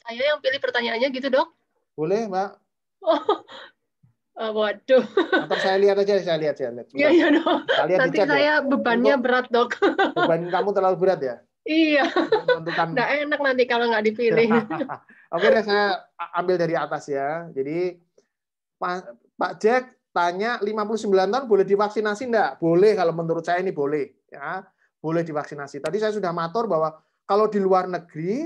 Saya yang pilih pertanyaannya gitu, dok? Boleh, Mbak. Oh, Oh, waduh. Nanti saya lihat aja, saya lihat, saya lihat. Iya, iya, dok. Nanti saya bebannya Untuk berat, dok. Beban kamu terlalu berat ya? Iya. Menentukan. Nggak enak nanti kalau nggak dipilih. Oke deh, saya ambil dari atas ya. Jadi Pak, Jack tanya 59 tahun boleh divaksinasi enggak? Boleh kalau menurut saya ini boleh ya. Boleh divaksinasi. Tadi saya sudah matur bahwa kalau di luar negeri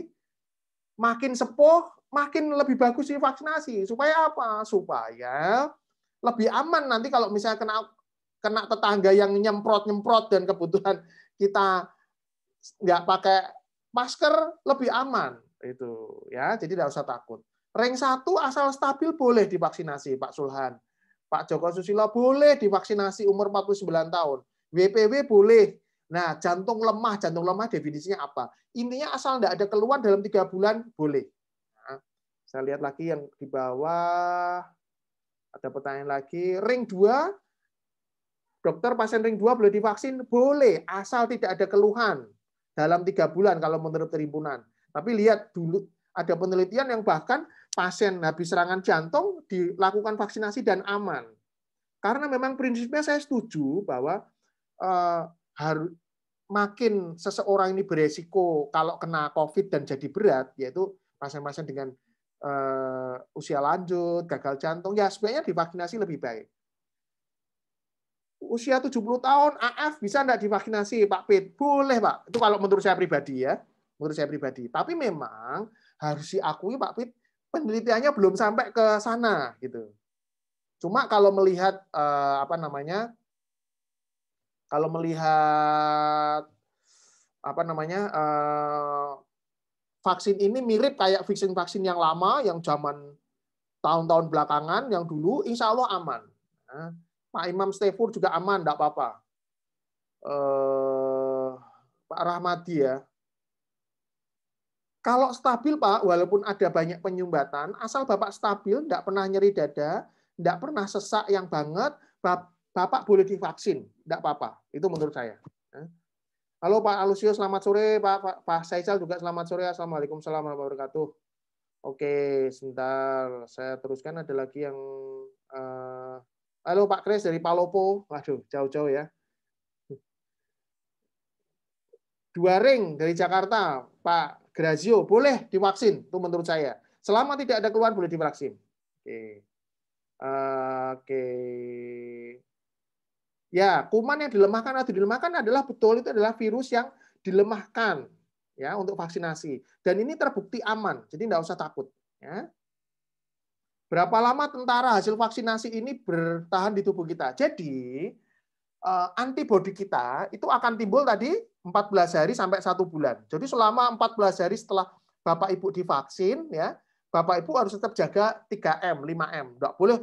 makin sepuh makin lebih bagus divaksinasi. Supaya apa? Supaya lebih aman nanti kalau misalnya kena kena tetangga yang nyemprot-nyemprot dan kebutuhan kita nggak pakai masker lebih aman itu ya jadi tidak usah takut ring satu asal stabil boleh divaksinasi Pak Sulhan Pak Joko Susilo boleh divaksinasi umur 49 tahun WPW boleh nah jantung lemah jantung lemah definisinya apa intinya asal tidak ada keluhan dalam tiga bulan boleh nah, saya lihat lagi yang di bawah ada pertanyaan lagi ring dua dokter pasien ring dua boleh divaksin? Boleh, asal tidak ada keluhan dalam tiga bulan kalau menurut Perhimpunan. Tapi lihat dulu ada penelitian yang bahkan pasien habis serangan jantung dilakukan vaksinasi dan aman. Karena memang prinsipnya saya setuju bahwa eh, harus makin seseorang ini beresiko kalau kena COVID dan jadi berat, yaitu pasien-pasien dengan eh, usia lanjut, gagal jantung, ya sebenarnya divaksinasi lebih baik usia 70 tahun AF bisa enggak divaksinasi Pak Pit? Boleh Pak. Itu kalau menurut saya pribadi ya. Menurut saya pribadi. Tapi memang harus diakui Pak Pit penelitiannya belum sampai ke sana gitu. Cuma kalau melihat eh, apa namanya? Kalau melihat apa namanya? Eh, vaksin ini mirip kayak vaksin-vaksin yang lama yang zaman tahun-tahun belakangan yang dulu insya Allah aman. Nah, Pak Imam Stefur juga aman, tidak apa-apa. Eh, Pak Rahmadi ya. Kalau stabil Pak, walaupun ada banyak penyumbatan, asal Bapak stabil, tidak pernah nyeri dada, tidak pernah sesak yang banget, Bapak boleh divaksin, tidak apa-apa. Itu menurut saya. Eh. Halo Pak Alusio, selamat sore. Pak, Pak, Pak Saisal juga selamat sore. Assalamualaikum warahmatullahi wabarakatuh. Oke, sebentar. Saya teruskan. Ada lagi yang uh, Halo Pak Kris dari Palopo. Waduh, jauh-jauh ya. Dua ring dari Jakarta, Pak Grazio, boleh divaksin, itu menurut saya. Selama tidak ada keluhan, boleh divaksin. Oke. Oke. Ya, kuman yang dilemahkan atau dilemahkan adalah betul itu adalah virus yang dilemahkan ya untuk vaksinasi. Dan ini terbukti aman, jadi tidak usah takut. Ya berapa lama tentara hasil vaksinasi ini bertahan di tubuh kita. Jadi eh, antibodi kita itu akan timbul tadi 14 hari sampai satu bulan. Jadi selama 14 hari setelah Bapak Ibu divaksin ya, Bapak Ibu harus tetap jaga 3M, 5M. Enggak boleh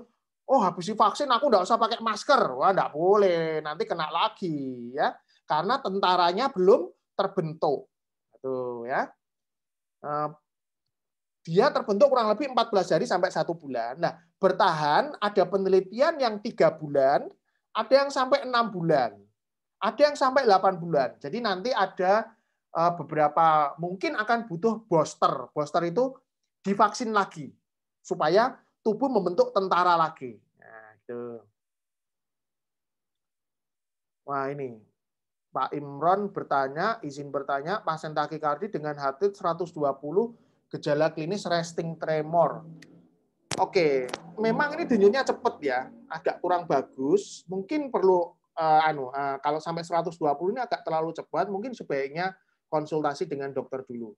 oh habis divaksin aku enggak usah pakai masker. Wah, enggak boleh, nanti kena lagi ya. Karena tentaranya belum terbentuk. Tuh ya. Eh, dia terbentuk kurang lebih 14 hari sampai satu bulan. Nah, bertahan ada penelitian yang tiga bulan, ada yang sampai enam bulan, ada yang sampai 8 bulan. Jadi nanti ada eh, beberapa mungkin akan butuh booster. Booster itu divaksin lagi supaya tubuh membentuk tentara lagi. Nah, itu. Wah, ini Pak Imron bertanya, izin bertanya, pasien takikardi dengan heart rate 120 gejala klinis resting tremor. Oke, memang ini denyutnya cepat ya, agak kurang bagus. Mungkin perlu uh, anu uh, kalau sampai 120 ini agak terlalu cepat, mungkin sebaiknya konsultasi dengan dokter dulu.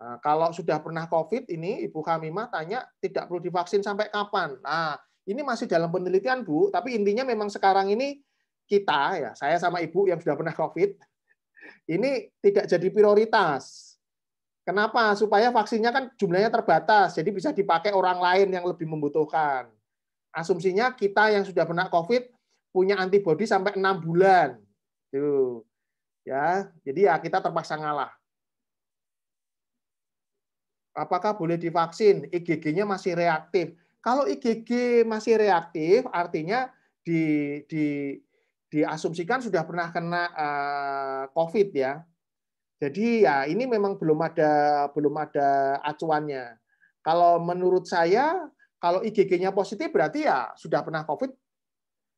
Uh, kalau sudah pernah COVID ini, Ibu Hamimah tanya tidak perlu divaksin sampai kapan. Nah, ini masih dalam penelitian Bu, tapi intinya memang sekarang ini kita ya, saya sama Ibu yang sudah pernah COVID, ini tidak jadi prioritas Kenapa? Supaya vaksinnya kan jumlahnya terbatas, jadi bisa dipakai orang lain yang lebih membutuhkan. Asumsinya kita yang sudah pernah COVID punya antibodi sampai enam bulan. Tuh. Ya, jadi ya kita terpaksa ngalah. Apakah boleh divaksin? IgG-nya masih reaktif. Kalau IgG masih reaktif, artinya di, di, diasumsikan sudah pernah kena uh, COVID ya. Jadi ya ini memang belum ada belum ada acuannya. Kalau menurut saya kalau IgG-nya positif berarti ya sudah pernah COVID.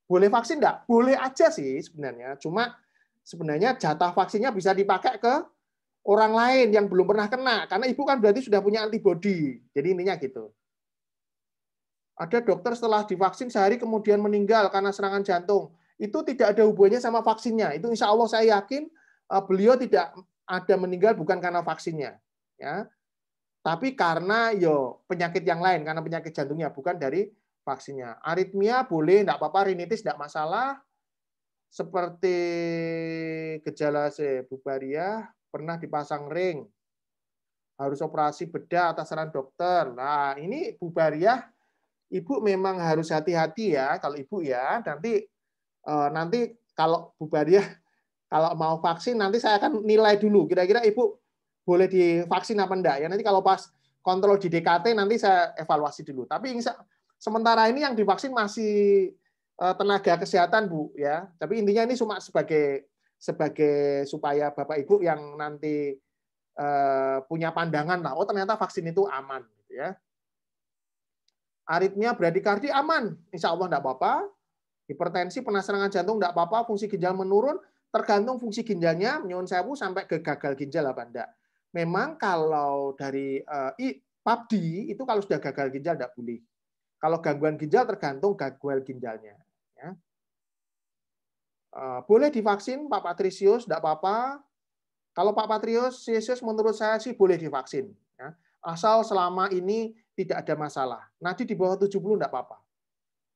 Boleh vaksin enggak? Boleh aja sih sebenarnya. Cuma sebenarnya jatah vaksinnya bisa dipakai ke orang lain yang belum pernah kena karena ibu kan berarti sudah punya antibodi. Jadi intinya gitu. Ada dokter setelah divaksin sehari kemudian meninggal karena serangan jantung. Itu tidak ada hubungannya sama vaksinnya. Itu insya Allah saya yakin eh, beliau tidak ada meninggal bukan karena vaksinnya, ya, tapi karena yo penyakit yang lain, karena penyakit jantungnya bukan dari vaksinnya. Aritmia boleh, tidak apa-apa, rinitis tidak masalah. Seperti gejala sebubaria, pernah dipasang ring, harus operasi bedah atas saran dokter. Nah, ini Bubaria, ibu memang harus hati-hati ya kalau ibu ya nanti eh, nanti kalau Bubaria kalau mau vaksin nanti saya akan nilai dulu kira-kira ibu boleh divaksin apa enggak ya nanti kalau pas kontrol di DKT nanti saya evaluasi dulu tapi insya, sementara ini yang divaksin masih eh, tenaga kesehatan bu ya tapi intinya ini cuma sebagai sebagai supaya bapak ibu yang nanti eh, punya pandangan lah oh ternyata vaksin itu aman gitu ya aritmia bradikardi aman insya Allah enggak apa-apa hipertensi penasaran jantung enggak apa-apa fungsi ginjal menurun tergantung fungsi ginjalnya menyusun sewu sampai ke gagal ginjal apa enggak. Memang kalau dari uh, I, PABDI itu kalau sudah gagal ginjal enggak boleh. Kalau gangguan ginjal tergantung gagal ginjalnya. Ya. Uh, boleh divaksin Pak Patricius, enggak apa-apa. Kalau Pak Patrius, Yesus menurut saya sih boleh divaksin. Ya. Asal selama ini tidak ada masalah. Nanti di bawah 70 enggak apa-apa.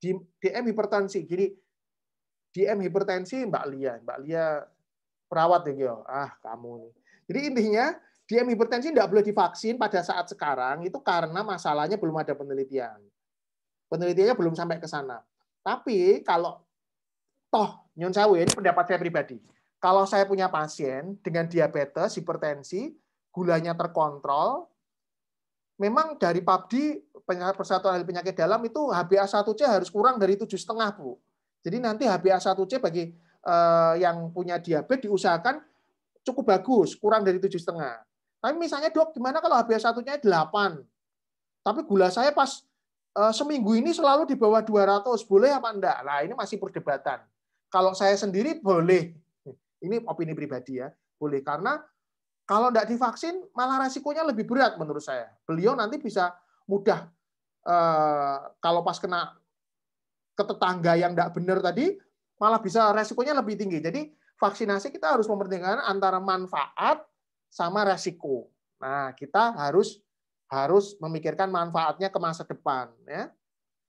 Di DM hipertensi. Jadi DM hipertensi Mbak Lia, Mbak Lia perawat ya Ah, kamu nih. Jadi intinya DM hipertensi tidak boleh divaksin pada saat sekarang itu karena masalahnya belum ada penelitian. Penelitiannya belum sampai ke sana. Tapi kalau toh nyun sewu ya, ini pendapat saya pribadi. Kalau saya punya pasien dengan diabetes, hipertensi, gulanya terkontrol, memang dari PABDI Persatuan Ahli Penyakit Dalam itu HbA1c harus kurang dari tujuh setengah bu. Jadi nanti HbA1c bagi uh, yang punya diabetes diusahakan cukup bagus, kurang dari tujuh setengah. Tapi misalnya dok, gimana kalau HbA1-nya c 8? Tapi gula saya pas uh, seminggu ini selalu di bawah 200, boleh apa enggak? Nah, ini masih perdebatan. Kalau saya sendiri boleh. Ini opini pribadi ya. Boleh karena kalau tidak divaksin malah resikonya lebih berat menurut saya. Beliau nanti bisa mudah uh, kalau pas kena ketetangga yang tidak benar tadi, malah bisa resikonya lebih tinggi. Jadi vaksinasi kita harus mempertimbangkan antara manfaat sama resiko. Nah, kita harus harus memikirkan manfaatnya ke masa depan ya.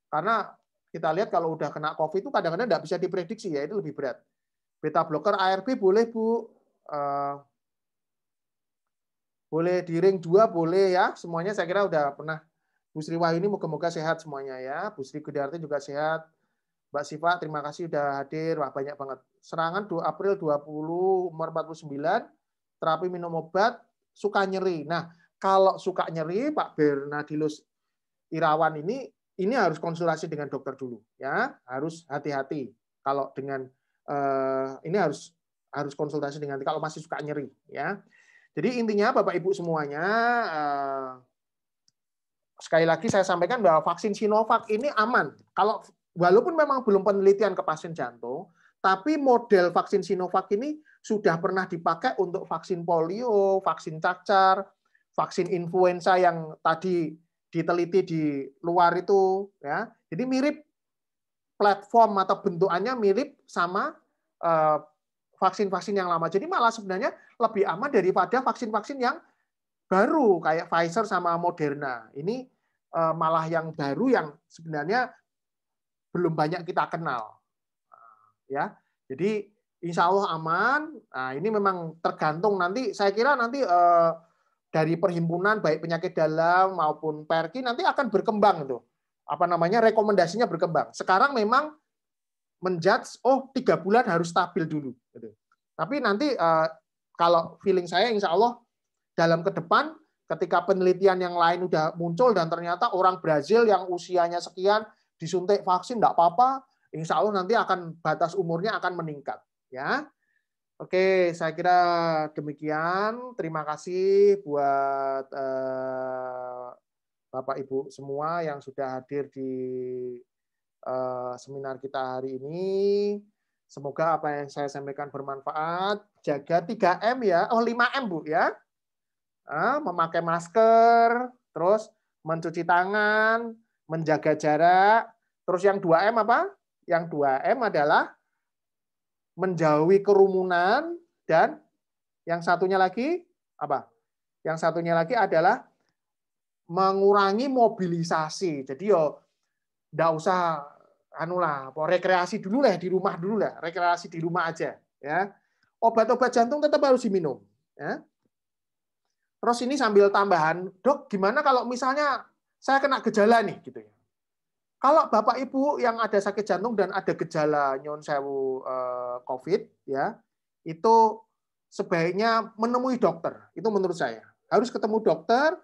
Karena kita lihat kalau udah kena COVID itu kadang-kadang tidak bisa diprediksi ya, itu lebih berat. Beta blocker ARB boleh Bu. Uh, boleh di ring 2 boleh ya. Semuanya saya kira udah pernah Bu Sri Wahyuni moga-moga sehat semuanya ya. Bu Sri Gudarti juga sehat. Mbak Siva, terima kasih sudah hadir. Wah, banyak banget. Serangan 2 April 20 umur 49, terapi minum obat, suka nyeri. Nah, kalau suka nyeri, Pak Bernadilus Irawan ini ini harus konsultasi dengan dokter dulu ya harus hati-hati kalau dengan eh, ini harus harus konsultasi dengan kalau masih suka nyeri ya jadi intinya bapak ibu semuanya eh, sekali lagi saya sampaikan bahwa vaksin Sinovac ini aman kalau walaupun memang belum penelitian ke pasien jantung, tapi model vaksin Sinovac ini sudah pernah dipakai untuk vaksin polio, vaksin cacar, vaksin influenza yang tadi diteliti di luar itu ya. Jadi mirip platform atau bentukannya mirip sama eh, vaksin-vaksin yang lama. Jadi malah sebenarnya lebih aman daripada vaksin-vaksin yang baru kayak Pfizer sama Moderna. Ini eh, malah yang baru yang sebenarnya belum banyak kita kenal. Nah, ya, jadi insya Allah aman. Nah, ini memang tergantung nanti. Saya kira nanti eh, dari perhimpunan baik penyakit dalam maupun perki nanti akan berkembang itu. Apa namanya rekomendasinya berkembang. Sekarang memang menjudge, oh tiga bulan harus stabil dulu. Gitu. Tapi nanti eh, kalau feeling saya insya Allah dalam ke depan ketika penelitian yang lain udah muncul dan ternyata orang Brazil yang usianya sekian disuntik vaksin tidak apa-apa, insya Allah nanti akan batas umurnya akan meningkat. Ya, Oke, saya kira demikian. Terima kasih buat eh, Bapak Ibu semua yang sudah hadir di eh, seminar kita hari ini. Semoga apa yang saya sampaikan bermanfaat. Jaga 3M ya. Oh, 5M Bu ya. Ah, memakai masker, terus mencuci tangan, menjaga jarak. Terus yang 2M apa? Yang 2M adalah menjauhi kerumunan dan yang satunya lagi apa? Yang satunya lagi adalah mengurangi mobilisasi. Jadi yo ndak usah anu lah, rekreasi dulu lah di rumah dulu lah, rekreasi di rumah aja ya. Obat-obat jantung tetap harus diminum ya. Terus ini sambil tambahan, "Dok, gimana kalau misalnya saya kena gejala nih gitu ya. Kalau Bapak Ibu yang ada sakit jantung dan ada gejala nyon sewu eh, COVID ya, itu sebaiknya menemui dokter. Itu menurut saya. Harus ketemu dokter,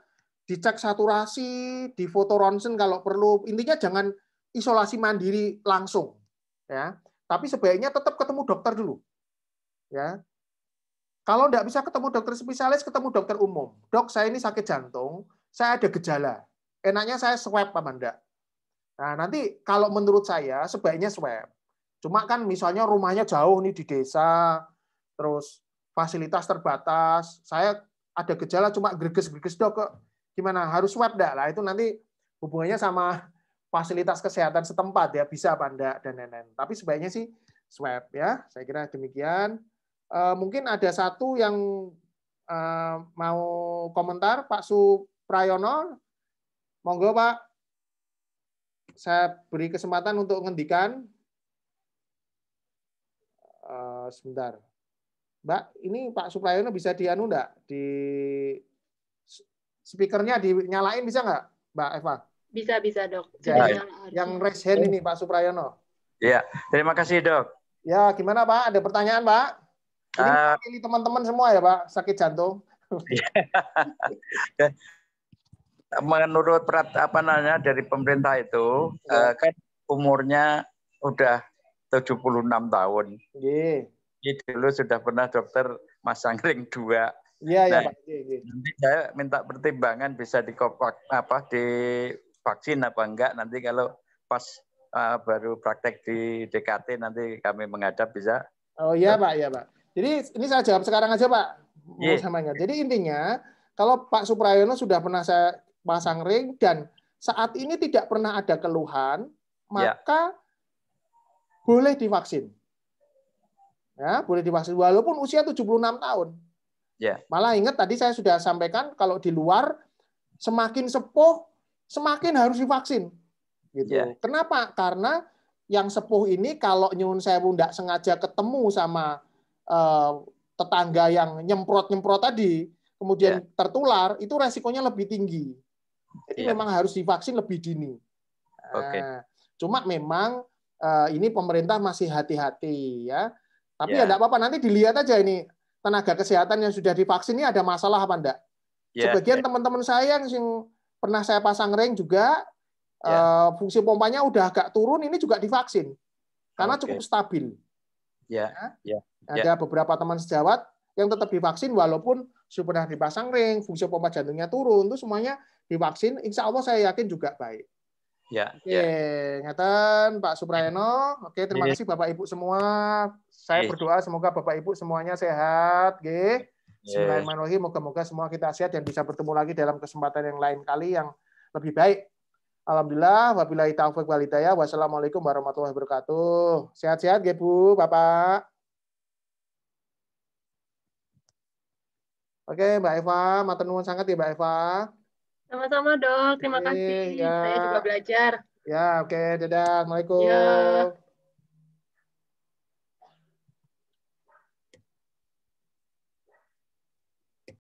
dicek saturasi, di foto ronsen kalau perlu. Intinya jangan isolasi mandiri langsung ya. Tapi sebaiknya tetap ketemu dokter dulu. Ya. Kalau tidak bisa ketemu dokter spesialis, ketemu dokter umum. Dok, saya ini sakit jantung, saya ada gejala enaknya saya swab, Pak Manda. Nah, nanti kalau menurut saya sebaiknya swab. Cuma kan misalnya rumahnya jauh nih di desa, terus fasilitas terbatas, saya ada gejala cuma greges-greges dok kok. Gimana? Harus swab enggak? Lah itu nanti hubungannya sama fasilitas kesehatan setempat ya bisa pak enggak dan lain Tapi sebaiknya sih swab ya. Saya kira demikian. E, mungkin ada satu yang e, mau komentar Pak Suprayono Monggo Pak, saya beri kesempatan untuk ngendikan. Uh, eh, sebentar. Mbak, ini Pak Suprayono bisa dianu enggak? Di speakernya dinyalain bisa nggak, Mbak Eva? Bisa, bisa dok. ya, yang raise hand ini Pak Suprayono. Iya, terima kasih dok. Ya, gimana Pak? Ada pertanyaan Pak? Ini teman eh. teman-teman semua ya Pak, sakit jantung. Iya. menurut perat apa namanya dari pemerintah itu ya. uh, kan umurnya udah 76 tahun. Ya. Yeah. dulu sudah pernah dokter Mas ring dua. Iya, iya, nah, Pak. Nanti saya minta pertimbangan bisa di apa di vaksin apa enggak nanti kalau pas uh, baru praktek di DKT nanti kami menghadap bisa. Oh iya, Pak, iya, Pak. Jadi ini saya jawab sekarang aja, Pak. Ya. Jadi intinya kalau Pak Suprayono sudah pernah saya pasang ring dan saat ini tidak pernah ada keluhan, ya. maka ya. boleh divaksin. Ya, boleh divaksin walaupun usia 76 tahun. Ya. Malah ingat tadi saya sudah sampaikan kalau di luar semakin sepuh semakin harus divaksin. Gitu. Ya. Kenapa? Karena yang sepuh ini kalau nyun saya pun tidak sengaja ketemu sama eh, tetangga yang nyemprot nyemprot tadi kemudian ya. tertular itu resikonya lebih tinggi jadi yeah. memang harus divaksin lebih dini. Okay. Nah, cuma memang eh, ini pemerintah masih hati-hati ya. Tapi yeah. ya iya. apa-apa nanti dilihat aja ini tenaga kesehatan yang sudah divaksin ini ada masalah apa enggak. Yeah. Sebagian teman iya. teman-teman saya yang pernah saya pasang ring juga yeah. Iya. fungsi pompanya udah agak turun ini juga divaksin. Karena okay. cukup stabil. Yeah. Yeah. Yeah. Ada beberapa teman sejawat yang tetap divaksin walaupun sudah dipasang ring, fungsi pompa jantungnya turun, itu semuanya divaksin, insya Allah saya yakin juga baik. Ya. Oke, ya. ngeten Pak Suprayono. Oke, terima iya. kasih Bapak Ibu semua. Saya ya. berdoa semoga Bapak Ibu semuanya sehat, Oke. Iya. Bismillahirrahmanirrahim. Moga-moga semua kita sehat dan bisa bertemu lagi dalam kesempatan yang lain kali yang lebih baik. Alhamdulillah, wabillahi taufik walidaya. Wassalamualaikum warahmatullahi wabarakatuh. Sehat-sehat, Bu, Bapak. Oke, Mbak Eva, mata nuwun sangat ya Mbak Eva. Sama-sama, Dok. Terima kasih. Ya. Saya juga belajar. Ya, oke. Dadah. Assalamualaikum. Ya.